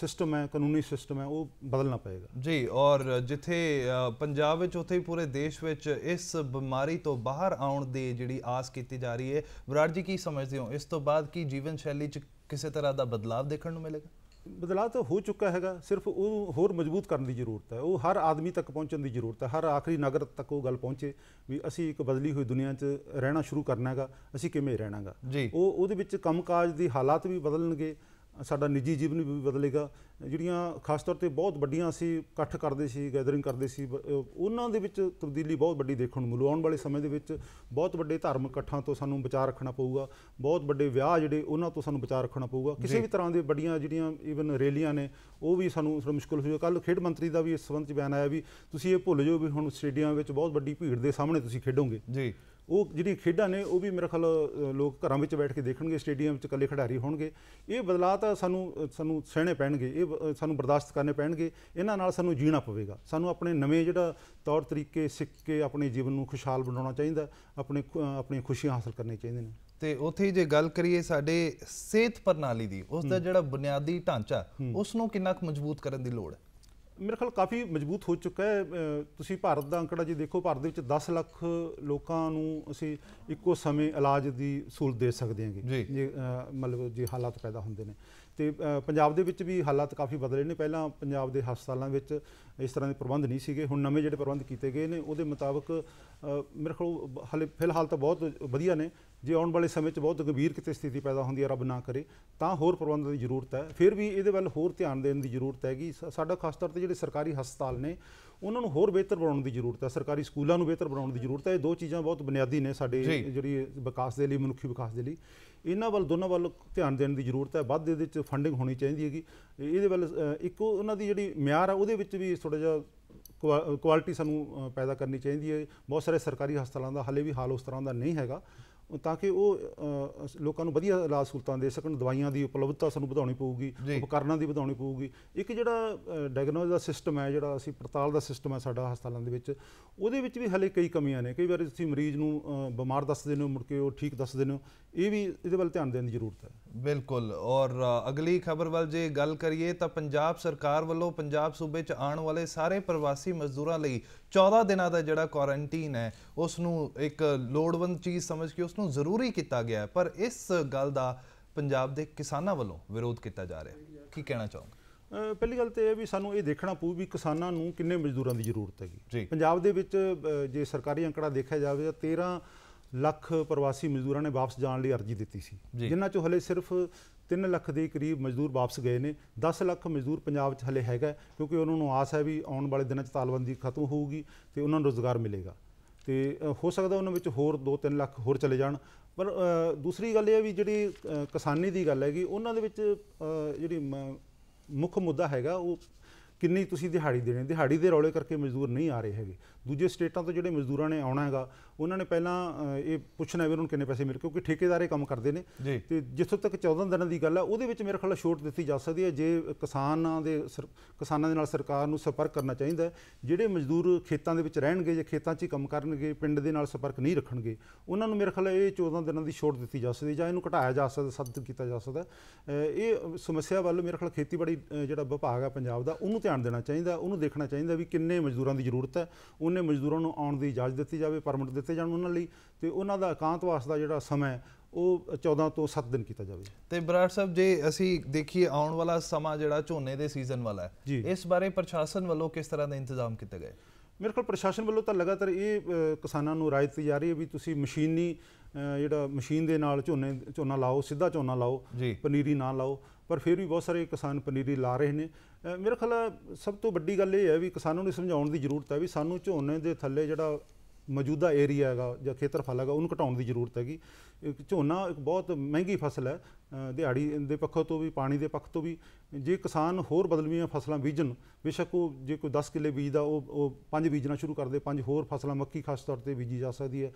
ਸਿਸਟਮ ਹੈ ਕਾਨੂੰਨੀ ਸਿਸਟਮ ਹੈ ਉਹ ਬਦਲਣਾ ਪਏਗਾ ਜੀ ਔਰ ਜਿੱਥੇ ਪੰਜਾਬ ਵਿੱਚ ਉੱਥੇ ਹੀ ਪੂਰੇ ਦੇਸ਼ ਵਿੱਚ ਇਸ ਬਿਮਾਰੀ ਤੋਂ ਬਾਹਰ ਆਉਣ ਦੀ ਜਿਹੜੀ ਆਸ ਕੀਤੀ ਜਾ ਰਹੀ ਹੈ ਵਿਰਾਟ ਜੀ ਕੀ ਸਮਝਦੇ ਹੋ ਇਸ ਤੋਂ ਬਾਅਦ ਕੀ ਜੀਵਨ ਸ਼ੈਲੀ 'ਚ ਕਿਸੇ ਤਰ੍ਹਾਂ ਦਾ ਬਦਲਾਅ ਦੇਖਣ ਨੂੰ ਮਿਲੇਗਾ ਬਦਲਾਅ ਤਾਂ ਹੋ ਚੁੱਕਾ ਹੈਗਾ ਸਿਰਫ ਉਹ ਹੋਰ ਮਜ਼ਬੂਤ ਕਰਨ ਦੀ ਜ਼ਰੂਰਤ ਹੈ ਉਹ ਹਰ ਆਦਮੀ ਤੱਕ ਪਹੁੰਚਣ ਦੀ ਜ਼ਰੂਰਤ ਹੈ ਹਰ ਆਖਰੀ ਨਗਰ ਤੱਕ ਉਹ ਗੱਲ ਪਹੁੰਚੇ ਵੀ ਅਸੀਂ ਇੱਕ ਬਦਲੀ ਹੋਈ ਦੁਨੀਆ 'ਚ ਰਹਿਣਾ ਸ਼ੁਰੂ ਕਰਨਾ ਹੈਗਾ ਅਸੀਂ ਕਿਵੇਂ ਰਹਿਣਾਗਾ ਉਹ ਉਹਦੇ ਵਿੱਚ ਕੰਮਕਾਜ ਦੀ ਹਾਲਾਤ ਵੀ ਬਦਲਣਗੇ ਸਾਡਾ ਨਿੱਜੀ ਜੀਵਨ ਵੀ ਬਦਲੇਗਾ ਜਿਹੜੀਆਂ ਖਾਸ ਤੌਰ ਤੇ ਬਹੁਤ ਵੱਡੀਆਂ ਅਸੀਂ ਇਕੱਠ ਕਰਦੇ ਸੀ ਗੈਦਰਿੰਗ ਕਰਦੇ ਸੀ ਉਹਨਾਂ ਦੇ ਵਿੱਚ ਤਬਦੀਲੀ ਬਹੁਤ ਵੱਡੀ ਦੇਖਣ ਨੂੰ ਮਿਲੂ ਆਉਣ ਵਾਲੇ ਸਮੇਂ ਦੇ ਵਿੱਚ ਬਹੁਤ ਵੱਡੇ ਧਾਰਮਿਕ ਇਕੱਠਾਂ ਤੋਂ ਸਾਨੂੰ ਵਿਚਾਰ ਰੱਖਣਾ ਪਊਗਾ ਬਹੁਤ ਵੱਡੇ ਵਿਆਹ ਜਿਹੜੇ ਉਹਨਾਂ ਤੋਂ ਸਾਨੂੰ ਵਿਚਾਰ ਰੱਖਣਾ ਪਊਗਾ ਕਿਸੇ ਵੀ ਤਰ੍ਹਾਂ ਦੇ ਵੱਡੀਆਂ ਜਿਹੜੀਆਂ ਈਵਨ ਰੈਲੀਆਂ ਨੇ ਉਹ ਵੀ ਸਾਨੂੰ ਥੋੜਾ ਮੁਸ਼ਕਲ ਹੋ ਜਾਊ ਕੱਲ ਖੇਡ ਮੰਤਰੀ ਦਾ ਵੀ ਇਸ ਸੰਬੰਧ ਚ ਬਿਆਨ ਆਇਆ ਵੀ ਤੁਸੀਂ ਇਹ ਭੁੱਲ ਜਾਓ ਵੀ ਹੁਣ ਸਟੇਡੀਅਮ ਵਿੱਚ ਬਹੁਤ ਵੱਡੀ ਭੀੜ ਦੇ ਸਾਹਮਣੇ ਤੁਸੀਂ ਖੇਡੋਗੇ ਜੀ ਉਹ ਜਿਹੜੀਆਂ ਖੇਡਾਂ ਨੇ ਉਹ ਵੀ ਮੇਰੇ ਖਿਆਲ ਲੋਕ ਘਰਾਂ ਵਿੱਚ ਬੈਠ ਕੇ ਦੇਖਣਗੇ ਸਟੇਡੀਅਮ ਵਿੱਚ ਇਕੱਲੇ ਖਿਡਾਰੀ ਹੋਣਗੇ ਇਹ ਬਦਲਾਅ ਤਾਂ ਸਾਨੂੰ ਸਾਨੂੰ ਸਹਿਣੇ ਪੈਣਗੇ ਇਹ ਸਾਨੂੰ ਬਰਦਾਸ਼ਤ ਕਰਨੇ ਪੈਣਗੇ ਇਹਨਾਂ ਨਾਲ ਸਾਨੂੰ ਜੀਣਾ ਪਵੇਗਾ ਸਾਨੂੰ ਆਪਣੇ ਨਵੇਂ ਜਿਹੜਾ ਤੌਰ ਤਰੀਕੇ ਸਿੱਖ ਕੇ ਆਪਣੇ ਜੀਵਨ ਨੂੰ ਖੁਸ਼ਹਾਲ ਬਣਾਉਣਾ ਚਾਹੀਦਾ ਆਪਣੇ ਆਪਣੀਆਂ ਖੁਸ਼ੀਆਂ ਹਾਸਲ ਕਰਨੀਆਂ ਚਾਹੀਦੀਆਂ ਨੇ ਤੇ ਉੱਥੇ ਹੀ ਜੇ ਗੱਲ ਕਰੀਏ ਸਾਡੇ ਸਿਹਤ ਪ੍ਰਣਾਲੀ ਦੀ ਉਸ ਦਾ ਜਿਹੜਾ ਬੁਨਿਆਦੀ ਢਾਂਚਾ ਉਸ ਨੂੰ ਕਿੰਨਾ ਕੁ ਮਜ਼ਬੂਤ ਕਰਨ ਦੀ ਲੋੜ ਹੈ ਮੇਰੇ ਖਿਆਲ ਕਾਫੀ ਮਜ਼ਬੂਤ ਹੋ ਚੁੱਕਾ ਹੈ ਤੁਸੀਂ ਭਾਰਤ ਦਾ ਅੰਕੜਾ ਜੇ ਦੇਖੋ ਭਾਰਤ ਦੇ ਵਿੱਚ 10 ਲੱਖ ਲੋਕਾਂ ਨੂੰ ਅਸੀਂ ਇੱਕੋ ਸਮੇਂ ਇਲਾਜ ਦੀ ਸਹੂਲਤ ਦੇ ਸਕਦੇ ਹਾਂਗੇ ਜੇ ਮਤਲਬ ਜੇ ਹਾਲਾਤ ਪੈਦਾ ਹੁੰਦੇ ਨੇ ਤੇ ਪੰਜਾਬ ਦੇ ਵਿੱਚ ਵੀ ਹਾਲਾਤ ਕਾਫੀ ਬਦਲੇ ਨੇ ਪਹਿਲਾਂ ਪੰਜਾਬ ਦੇ ਹਸਪਤਾਲਾਂ ਵਿੱਚ ਇਸ ਤਰ੍ਹਾਂ ਦੇ ਪ੍ਰਬੰਧ ਨਹੀਂ ਸੀਗੇ ਹੁਣ ਨਵੇਂ ਜਿਹੜੇ ਪ੍ਰਬੰਧ ਕੀਤੇ ਗਏ ਨੇ ਉਹਦੇ ਮੁਤਾਬਕ ਮੇਰੇ ਖਿਆਲ ਹਲੇ ਫਿਲਹਾਲ ਤਾਂ ਬਹੁਤ ਵਧੀਆ ਨੇ ਜੇ ਆਉਣ ਵਾਲੇ ਸਮੇਂ 'ਚ ਬਹੁਤ ਗੰਭੀਰ ਕਿਤੇ ਸਥਿਤੀ ਪੈਦਾ ਹੁੰਦੀ ਹੈ ਰੱਬ ਨਾ ਕਰੇ ਤਾਂ ਹੋਰ ਪ੍ਰਬੰਧ ਦੀ ਜ਼ਰੂਰਤ ਹੈ ਫਿਰ ਵੀ ਇਹਦੇ ਵੱਲ ਹੋਰ ਧਿਆਨ ਦੇਣ ਦੀ ਜ਼ਰੂਰਤ ਹੈਗੀ ਸਾਡਾ ਖਾਸ ਤੌਰ ਤੇ ਜਿਹੜੇ ਸਰਕਾਰੀ ਹਸਪਤਾਲ ਨੇ ਉਹਨਾਂ ਨੂੰ ਹੋਰ ਬਿਹਤਰ ਬਣਾਉਣ ਦੀ ਜ਼ਰੂਰਤ ਹੈ ਸਰਕਾਰੀ ਸਕੂਲਾਂ ਨੂੰ ਬਿਹਤਰ ਬਣਾਉਣ ਦੀ ਜ਼ਰੂਰਤ ਹੈ ਇਹ ਦੋ ਚੀਜ਼ਾਂ ਬਹੁਤ ਬੁਨਿਆਦੀ ਨੇ ਸਾਡੇ ਜਿਹੜੀ ਵਿਕਾਸ ਦੇ ਲਈ ਮਨੁੱਖੀ ਵਿਕਾਸ ਦੇ ਲਈ ਇਹਨਾਂ ਵੱਲ ਦੋਨਾਂ ਵੱਲ ਧਿਆਨ ਦੇਣ ਦੀ ਜ਼ਰੂਰਤ ਹੈ ਵੱਧ ਇਹਦੇ ਵਿੱਚ ਫੰਡਿੰਗ ਹੋਣੀ ਚਾਹੀਦੀ ਹੈਗੀ ਇਹਦੇ ਵੱਲ ਇੱਕੋ ਉਹਨਾਂ ਦੀ ਜਿਹੜੀ ਮਿਆਰ ਆ ਉਹਦੇ ਵਿੱਚ ਵੀ ਥੋੜਾ ਜਿਹਾ ਕੁਆਲਿਟੀ ਸਾਨੂੰ ਪੈਦਾ ਕਰਨੀ ਚਾਹੀਦੀ ਹੈ ਬਹੁਤ ਸਾਰੇ ਸਰਕਾਰੀ ਹਸਪਤਾਲਾਂ ਦਾ ਹਲੇ ਵੀ ਹਾਲ ਉਸ ਤਰ੍ਹਾਂ ਦਾ ਨਹੀਂ ਹੈਗਾ ਤਾਂ ਕਿ ਉਹ ਲੋਕਾਂ ਨੂੰ ਵਧੀਆ ਇਲਾਜ ਸਹੂਲਤਾਂ ਦੇ ਸਕਣ ਦਵਾਈਆਂ ਦੀ ਉਪਲਬਧਤਾ ਸਾਨੂੰ ਵਧਾਉਣੀ ਪਊਗੀ ਉਪਕਰਨਾਂ ਦੀ ਵਧਾਉਣੀ ਪਊਗੀ ਇੱਕ ਜਿਹੜਾ ਡਾਇਗਨੋਸਿਸ ਦਾ ਸਿਸਟਮ ਹੈ ਜਿਹੜਾ ਅਸੀਂ ਪੜਤਾਲ ਦਾ ਸਿਸਟਮ ਹੈ ਸਾਡਾ ਹਸਪਤਾਲਾਂ ਦੇ ਵਿੱਚ ਉਹਦੇ ਵਿੱਚ ਵੀ ਹਲੇ ਕਈ ਕਮੀਆਂ ਨੇ ਕਈ ਵਾਰ ਤੁਸੀਂ ਮਰੀਜ਼ ਨੂੰ ਬਿਮਾਰ ਦੱਸਦੇ ਨੇ ਮੁੜ ਕੇ ਉਹ ਠੀਕ ਦੱਸਦੇ ਨੇ ਇਹ ਵੀ ਇਹਦੇ ਵੱਲ ਧਿਆਨ ਦੇਣ ਦੀ ਜ਼ਰੂਰਤ ਹੈ ਬਿਲਕੁਲ ਔਰ ਅਗਲੀ ਖਬਰ ਵੱਲ ਜੇ ਗੱਲ ਕਰੀਏ ਤਾਂ ਪੰਜਾਬ ਸਰਕਾਰ ਵੱਲੋਂ ਪੰਜਾਬ ਸੂਬੇ 'ਚ ਆਉਣ ਵਾਲੇ ਸਾਰੇ ਪ੍ਰਵਾਸੀ ਮਜ਼ਦੂਰਾਂ ਲਈ 14 ਦਿਨਾਂ ਦਾ ਜਿਹੜਾ ਕੁਆਰੰਟਾਈਨ ਹੈ ਉਸ ਨੂੰ ਇੱਕ ਲੋੜਵੰਦ ਚੀਜ਼ ਸਮਝ ਕੇ ਉਸ ਨੂੰ ਜ਼ਰੂਰੀ ਕੀਤਾ ਗਿਆ ਪਰ ਇਸ ਗੱਲ ਦਾ ਪੰਜਾਬ ਦੇ ਕਿਸਾਨਾਂ ਵੱਲੋਂ ਵਿਰੋਧ ਕੀਤਾ ਜਾ ਰਿਹਾ ਕੀ ਕਹਿਣਾ ਚਾਹੋਗੇ ਪਹਿਲੀ ਗੱਲ ਤੇ ਇਹ ਵੀ ਸਾਨੂੰ ਇਹ ਦੇਖਣਾ ਪਊ ਵੀ ਕਿਸਾਨਾਂ ਨੂੰ ਕਿੰਨੇ ਮਜ਼ਦੂਰਾਂ ਦੀ ਜ਼ਰੂਰਤ ਹੈਗੀ ਪੰਜਾਬ ਦੇ ਵਿੱਚ ਜੇ ਸਰਕਾਰੀ ਅੰਕੜਾ ਦੇਖਿਆ ਜਾਵੇ ਤਾਂ 13 ਲੱਖ ਪ੍ਰਵਾਸੀ ਮਜ਼ਦੂਰਾਂ ਨੇ ਵਾਪਸ ਜਾਣ ਲਈ ਅਰਜ਼ੀ ਦਿੱਤੀ ਸੀ ਜਿਨ੍ਹਾਂ ਚੋਂ ਹਲੇ ਸਿਰਫ 3 ਲੱਖ ਦੇ ਕਰੀਬ ਮਜ਼ਦੂਰ ਵਾਪਸ ਗਏ ਨੇ 10 ਲੱਖ ਮਜ਼ਦੂਰ ਪੰਜਾਬ 'ਚ ਹਲੇ ਹੈਗਾ ਕਿਉਂਕਿ ਉਹਨਾਂ ਨੂੰ ਆਸ ਹੈ ਵੀ ਆਉਣ ਵਾਲੇ ਦਿਨਾਂ 'ਚ ਤਾਲਬੰਦੀ ਖਤਮ ਹੋਊਗੀ ਤੇ ਉਹਨਾਂ ਨੂੰ ਰੋਜ਼ਗਾਰ ਮਿਲੇਗਾ ਤੇ ਹੋ ਸਕਦਾ ਉਹਨਾਂ ਵਿੱਚ ਹੋਰ 2-3 ਲੱਖ ਹੋਰ ਚਲੇ ਜਾਣ ਪਰ ਦੂਸਰੀ ਗੱਲ ਇਹ ਹੈ ਵੀ ਜਿਹੜੀ ਕਿਸਾਨੀ ਦੀ ਗੱਲ ਹੈਗੀ ਉਹਨਾਂ ਦੇ ਵਿੱਚ ਜਿਹੜੀ ਮੁੱਖ ਮੁੱਦਾ ਹੈਗਾ ਉਹ ਕਿੰਨੀ ਤੁਸੀਂ ਦਿਹਾੜੀ ਦੇਣੀ ਦਿਹਾੜੀ ਦੇ ਰੌਲੇ ਕਰਕੇ ਮਜ਼ਦੂਰ ਨਹੀਂ ਆ ਰਹੇ ਹੈਗੇ ਦੂਜੇ ਸਟੇਟਾਂ ਤੋਂ ਜਿਹੜੇ ਮਜ਼ਦੂਰਾਂ ਨੇ ਆਉਣਾ ਹੈਗਾ ਉਹਨਾਂ ਨੇ ਪਹਿਲਾਂ ਇਹ ਪੁੱਛਣਾ ਵੀ ਉਹਨਾਂ ਨੂੰ ਕਿੰਨੇ ਪੈਸੇ ਮਿਲ ਕਿਉਂਕਿ ਠੇਕੇਦਾਰੇ ਕੰਮ ਕਰਦੇ ਨੇ ਤੇ ਜਿੱਥੋਂ ਤੱਕ 14 ਦਿਨਾਂ ਦੀ ਗੱਲ ਹੈ ਉਹਦੇ ਵਿੱਚ ਮੇਰੇ ਖਿਆਲ ਛੋਟ ਦਿੱਤੀ ਜਾ ਸਕਦੀ ਹੈ ਜੇ ਕਿਸਾਨਾਂ ਦੇ ਕਿਸਾਨਾਂ ਦੇ ਨਾਲ ਸਰਕਾਰ ਨੂੰ ਸੰਪਰਕ ਕਰਨਾ ਚਾਹੀਦਾ ਜਿਹੜੇ ਮਜ਼ਦੂਰ ਖੇਤਾਂ ਦੇ ਵਿੱਚ ਰਹਿਣਗੇ ਜਾਂ ਖੇਤਾਂ 'ਚ ਹੀ ਕੰਮ ਕਰਨਗੇ ਪਿੰਡ ਦੇ ਨਾਲ ਸੰਪਰਕ ਨਹੀਂ ਰੱਖਣਗੇ ਉਹਨਾਂ ਨੂੰ ਮੇਰੇ ਖਿਆਲ ਇਹ 14 ਦਿਨਾਂ ਦੀ ਛੋਟ ਦਿੱਤੀ ਜਾ ਸਕਦੀ ਜਾਂ ਇਹਨੂੰ ਘਟਾਇਆ ਜਾ ਸਕਦਾ ਸੱਦ ਕੀਤਾ ਜਾ ਸਕਦਾ ਇਹ ਸਮੱਸਿਆ ਵੱਲ ਮੇਰੇ ਖਿਆਲ ਖੇਤੀਬਾੜੀ ਜਿਹੜਾ ਵਿਭਾਗ ਹੈ ਪੰਜਾਬ ਦਾ ਉਹਨੂੰ ਧਿਆਨ ਦੇਣਾ ਚਾਹੀਦਾ ਉਹਨੂੰ ਦੇਖਣਾ ਚਾਹੀਦਾ ਵੀ ਕਿੰਨੇ ਮਜ਼ਦੂਰਾਂ ਦੀ ਜ਼ਰੂਰਤ ਹੈ ਉਹਨੇ ਮਜ਼ਦੂਰਾਂ ਨੂੰ ਆਉਣ ਦੀ ਇਜਾਜ਼ਤ ਦਿੱਤੀ ਜਾਵੇ ਪਰਮਿਟ ਦਿੱਤੇ ਜਾਣ ਉਹਨਾਂ ਲਈ ਤੇ ਉਹਨਾਂ ਦਾ ਇਕਾਂਤਵਾਸ ਦਾ ਜਿਹੜਾ ਸਮਾਂ ਉਹ 14 ਤੋਂ 7 ਦਿਨ ਕੀਤਾ ਜਾਵੇ ਤੇ ਬਰਾੜ ਸਾਹਿਬ ਜੇ ਅਸੀਂ ਦੇਖੀਏ ਆਉਣ ਵਾਲਾ ਸਮਾਂ ਜਿਹੜਾ ਝੋਨੇ ਦੇ ਸੀਜ਼ਨ ਵਾਲਾ ਹੈ ਇਸ ਬਾਰੇ ਪ੍ਰਸ਼ਾਸਨ ਵੱਲੋਂ ਕਿਸ ਤਰ੍ਹਾਂ ਦੇ ਇੰਤਜ਼ਾਮ ਕੀਤੇ ਗਏ ਮੇਰੇ ਕੋਲ ਪ੍ਰਸ਼ਾਸਨ ਵੱਲੋਂ ਤਾਂ ਲਗਾਤਾਰ ਇਹ ਕਿਸਾਨਾਂ ਨੂੰ ਰਾਇਤ ਜਾ ਰਹੀ ਹੈ ਵੀ ਤੁਸੀਂ ਮਸ਼ੀਨੀ ਜਿਹੜਾ ਮਸ਼ੀਨ ਦੇ ਨਾਲ ਝੋਨੇ ਝੋਨਾ ਲਾਓ ਸਿੱਧਾ ਝੋਨਾ ਲਾਓ ਪਨੀਰੀ ਨਾ ਲਾਓ ਪਰ ਫਿਰ ਵੀ ਬਹੁਤ ਸਾਰੇ ਕਿਸਾਨ ਪਨੀਰੀ ਲਾ ਰਹੇ ਨੇ ਮੇਰੇ ਖਿਆਲ ਸਭ ਤੋਂ ਵੱਡੀ ਗੱਲ ਇਹ ਹੈ ਵੀ ਕਿਸਾਨਾਂ ਨੂੰ ਸਮਝਾਉਣ ਦੀ ਜ਼ਰੂਰਤ ਹੈ ਵੀ ਸਾਨੂੰ ਝੋਨੇ ਦੇ ਥੱਲੇ ਜਿਹੜਾ ਮੌਜੂਦਾ ਏਰੀਆ ਹੈਗਾ ਜਾਂ ਖੇਤਰਫਲ ਹੈਗਾ ਉਹਨੂੰ ਘਟਾਉਣ ਦੀ ਜ਼ਰੂਰਤ ਹੈਗੀ ਝੋਨਾ ਇੱਕ ਬਹੁਤ ਮਹਿੰਗੀ ਫਸਲ ਹੈ ਦਿਹਾੜੀ ਦੇ ਪੱਖੋਂ ਤੋਂ ਵੀ ਪਾਣੀ ਦੇ ਪੱਖ ਤੋਂ ਵੀ ਜੇ ਕਿਸਾਨ ਹੋਰ ਬਦਲਵੀਆਂ ਫਸਲਾਂ ਬੀਜਣ ਬੇਸ਼ੱਕ ਉਹ ਜੇ ਕੋਈ 10 ਕਿੱਲੇ ਬੀਜਦਾ ਉਹ ਉਹ ਪੰਜ ਬੀਜਣਾ ਸ਼ੁਰੂ ਕਰਦੇ ਪੰਜ ਹੋਰ ਫਸਲਾਂ ਮੱਕੀ ਖਾਸ ਤੌਰ ਤੇ ਬੀਜੀ ਜਾ ਸਕਦੀ ਹੈ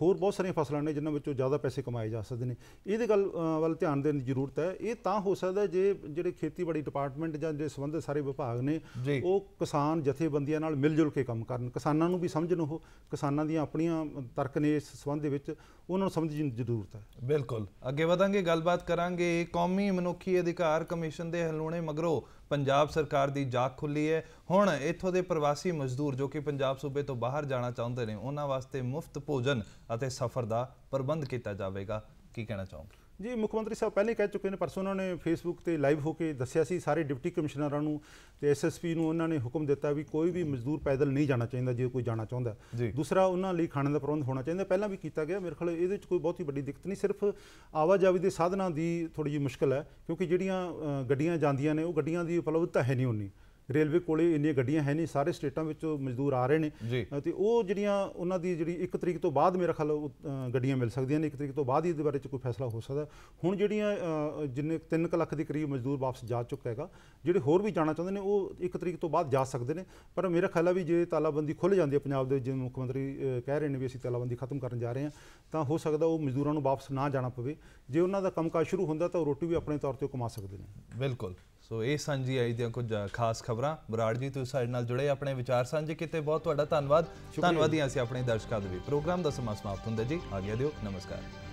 ਹੋਰ ਬਹੁਤ ਸਾਰੀਆਂ ਫਸਲਾਂ ਨੇ ਜਿਨ੍ਹਾਂ ਵਿੱਚੋਂ ਜ਼ਿਆਦਾ ਪੈਸੇ ਕਮਾਏ ਜਾ ਸਕਦੇ ਨੇ ਇਹਦੇ ਗੱਲ ਵੱਲ ਧਿਆਨ ਦੇਣ ਦੀ ਜ਼ਰੂਰਤ ਹੈ ਇਹ ਤਾਂ ਹੋ ਸਕਦਾ ਜੇ ਜਿਹੜੇ ਖੇਤੀਬਾੜੀ ਡਿਪਾਰਟਮੈਂਟ ਜਾਂ ਜਿਹੜੇ ਸੰਬੰਧਿਤ ਸਾਰੇ ਵਿਭਾਗ ਨੇ ਉਹ ਕਿਸਾਨ ਜਥੇਬੰਦੀਆਂ ਨਾਲ ਮਿਲ ਜੁਲ ਕੇ ਕੰਮ ਕਰਨ ਕਿਸਾਨਾਂ ਨੂੰ ਵੀ ਸਮਝਣ ਉਹ ਕਿਸਾਨਾਂ ਦੀਆਂ ਆਪਣੀਆਂ ਤਰਕ ਨੇ ਇਸ ਸੰਬੰਧ ਦੇ ਵਿੱਚ ਉਹਨਾਂ ਨੂੰ ਸਮਝਣ ਦੀ ਜ਼ਰੂਰਤ ਹੈ ਬਿਲਕੁਲ ਅੱਗੇ ਵਧਾਂਗੇ ਗੱਲਬਾਤ ਕਰਾਂਗੇ ਕੌਮੀ ਮਨੁੱਖੀ ਅਧਿਕਾਰ ਕਮਿਸ਼ਨ ਦੇ ਹਲੂਣੇ ਮਗਰੋਂ ਪੰਜਾਬ ਸਰਕਾਰ ਦੀ ਜਾਗ ਖੁੱਲੀ ਹੈ ਹੁਣ ਇੱਥੋਂ ਦੇ ਪ੍ਰਵਾਸੀ ਮਜ਼ਦੂਰ ਜੋ ਕਿ ਪੰਜਾਬ ਸੂਬੇ ਤੋਂ ਬਾਹਰ ਜਾਣਾ ਚਾਹੁੰਦੇ ਨੇ ਉਹਨਾਂ ਵਾਸਤੇ ਮੁਫਤ ਭੋਜਨ ਅਤੇ ਸਫ਼ਰ ਦਾ ਪ੍ਰਬੰਧ ਕੀਤਾ ਜਾਵੇਗਾ ਕੀ ਕਹਿਣਾ ਚਾਹੋਗੇ ਜੀ ਮੁੱਖ ਮੰਤਰੀ ਸਾਹਿਬ ਪਹਿਲੇ ਕਹਿ ਚੁੱਕੇ ਨੇ ਪਰਸੋਂ ਉਹਨਾਂ ਨੇ ਫੇਸਬੁੱਕ ਤੇ ਲਾਈਵ ਹੋ ਕੇ ਦੱਸਿਆ ਸੀ ਸਾਰੇ ਡਿਪਟੀ ਕਮਿਸ਼ਨਰਾਂ ਨੂੰ ਤੇ ਐਸਐਸਪੀ ਨੂੰ ਉਹਨਾਂ ਨੇ ਹੁਕਮ ਦਿੱਤਾ ਵੀ ਕੋਈ ਵੀ ਮਜ਼ਦੂਰ ਪੈਦਲ ਨਹੀਂ ਜਾਣਾ ਚਾਹੀਦਾ ਜੇ ਕੋਈ ਜਾਣਾ ਚਾਹੁੰਦਾ ਦੂਸਰਾ ਉਹਨਾਂ ਲਈ ਖਾਣੇ ਦਾ ਪ੍ਰਬੰਧ ਹੋਣਾ ਚਾਹੀਦਾ ਪਹਿਲਾਂ ਵੀ ਕੀਤਾ ਗਿਆ ਮੇਰੇ ਖਿਆਲ ਇਹਦੇ ਵਿੱਚ ਕੋਈ ਬਹੁਤੀ ਵੱਡੀ ਦਿੱਕਤ ਨਹੀਂ ਸਿਰਫ ਆਵਾਜਾਈ ਦੇ ਸਾਧਨਾਂ ਦੀ ਥੋੜੀ ਜਿਹੀ ਮੁਸ਼ਕਲ ਹੈ ਕਿਉਂਕਿ ਜਿਹੜੀਆਂ ਗੱਡੀਆਂ ਜਾਂਦੀਆਂ ਨੇ ਉਹ ਗੱਡੀਆਂ ਦੀ ਉਪਲਬਧਤਾ ਹੈ ਨਹੀਂ ਉਨੀ ਰੇਲਵੇ ਕੋਲੇ ਇੰਨੀਆਂ ਗੱਡੀਆਂ ਹੈ ਨਹੀਂ ਸਾਰੇ ਸਟੇਟਾਂ ਵਿੱਚ ਮਜ਼ਦੂਰ ਆ ਰਹੇ ਨੇ ਤੇ ਉਹ ਜਿਹੜੀਆਂ ਉਹਨਾਂ ਦੀ ਜਿਹੜੀ 1 ਤਰੀਕ ਤੋਂ ਬਾਅਦ ਮੇਰਾ ਖਿਆਲ ਗੱਡੀਆਂ ਮਿਲ ਸਕਦੀਆਂ ਨੇ 1 ਤਰੀਕ ਤੋਂ ਬਾਅਦ ਹੀ ਇਸ ਬਾਰੇ ਚ ਕੋਈ ਫੈਸਲਾ ਹੋ ਸਕਦਾ ਹੁਣ ਜਿਹੜੀਆਂ ਜਿੰਨੇ 3 ਲੱਖ ਦੇ ਕਰੀਬ ਮਜ਼ਦੂਰ ਵਾਪਸ ਜਾ ਚੁੱਕਾ ਹੈਗਾ ਜਿਹੜੇ ਹੋਰ ਵੀ ਜਾਣਾ ਚਾਹੁੰਦੇ ਨੇ ਉਹ 1 ਤਰੀਕ ਤੋਂ ਬਾਅਦ ਜਾ ਸਕਦੇ ਨੇ ਪਰ ਮੇਰਾ ਖਿਆਲ ਹੈ ਵੀ ਜੇ ਤਾਲਾਬੰਦੀ ਖੁੱਲ ਜਾਂਦੀ ਹੈ ਪੰਜਾਬ ਦੇ ਜਿਵੇਂ ਮੁੱਖ ਮੰਤਰੀ ਕਹਿ ਰਹੇ ਨੇ ਵੀ ਅਸੀਂ ਤਾਲਾਬੰਦੀ ਖਤਮ ਕਰਨ ਜਾ ਰਹੇ ਹਾਂ ਤਾਂ ਹੋ ਸਕਦਾ ਉਹ ਮਜ਼ਦੂਰਾਂ ਨੂੰ ਵਾਪਸ ਨਾ ਜਾਣਾ ਪਵੇ ਜੇ ਉਹਨਾਂ ਦਾ ਕੰਮਕਾਜ ਸ਼ੁਰੂ ਹੁੰਦਾ ਤਾਂ ਉਹ ਰੋਟੀ ਵੀ ਆਪਣੇ ਤੌਰ ਤੇ ਕਮਾ ਸਕਦੇ ਨੇ ਬਿਲਕੁਲ ਸੋ ਇਹ ਸਾਂਝੀ ਆਈ ਦੀਆਂ ਕੁਝ ਖਾਸ ਖਬਰਾਂ ਬਰਾੜ ਜੀ ਤੁਸੀਂ ਸਾਡੇ ਨਾਲ ਜੁੜੇ ਆਪਣੇ ਵਿਚਾਰ ਸਾਂਝੇ ਕੀਤੇ ਬਹੁਤ ਤੁਹਾਡਾ ਧੰਨਵਾਦ ਧੰਨਵਾਦੀਆਂ ਅਸੀਂ ਆਪਣੇ ਦਰਸ਼ਕਾਂ ਦੇ ਵੀ ਪ੍ਰੋਗਰਾਮ ਦਾ ਸਮਾਂ ਸਮਾਪਤ ਹੁੰਦਾ ਜੀ ਆਗਿਆ ਦਿਓ ਨਮਸਕਾਰ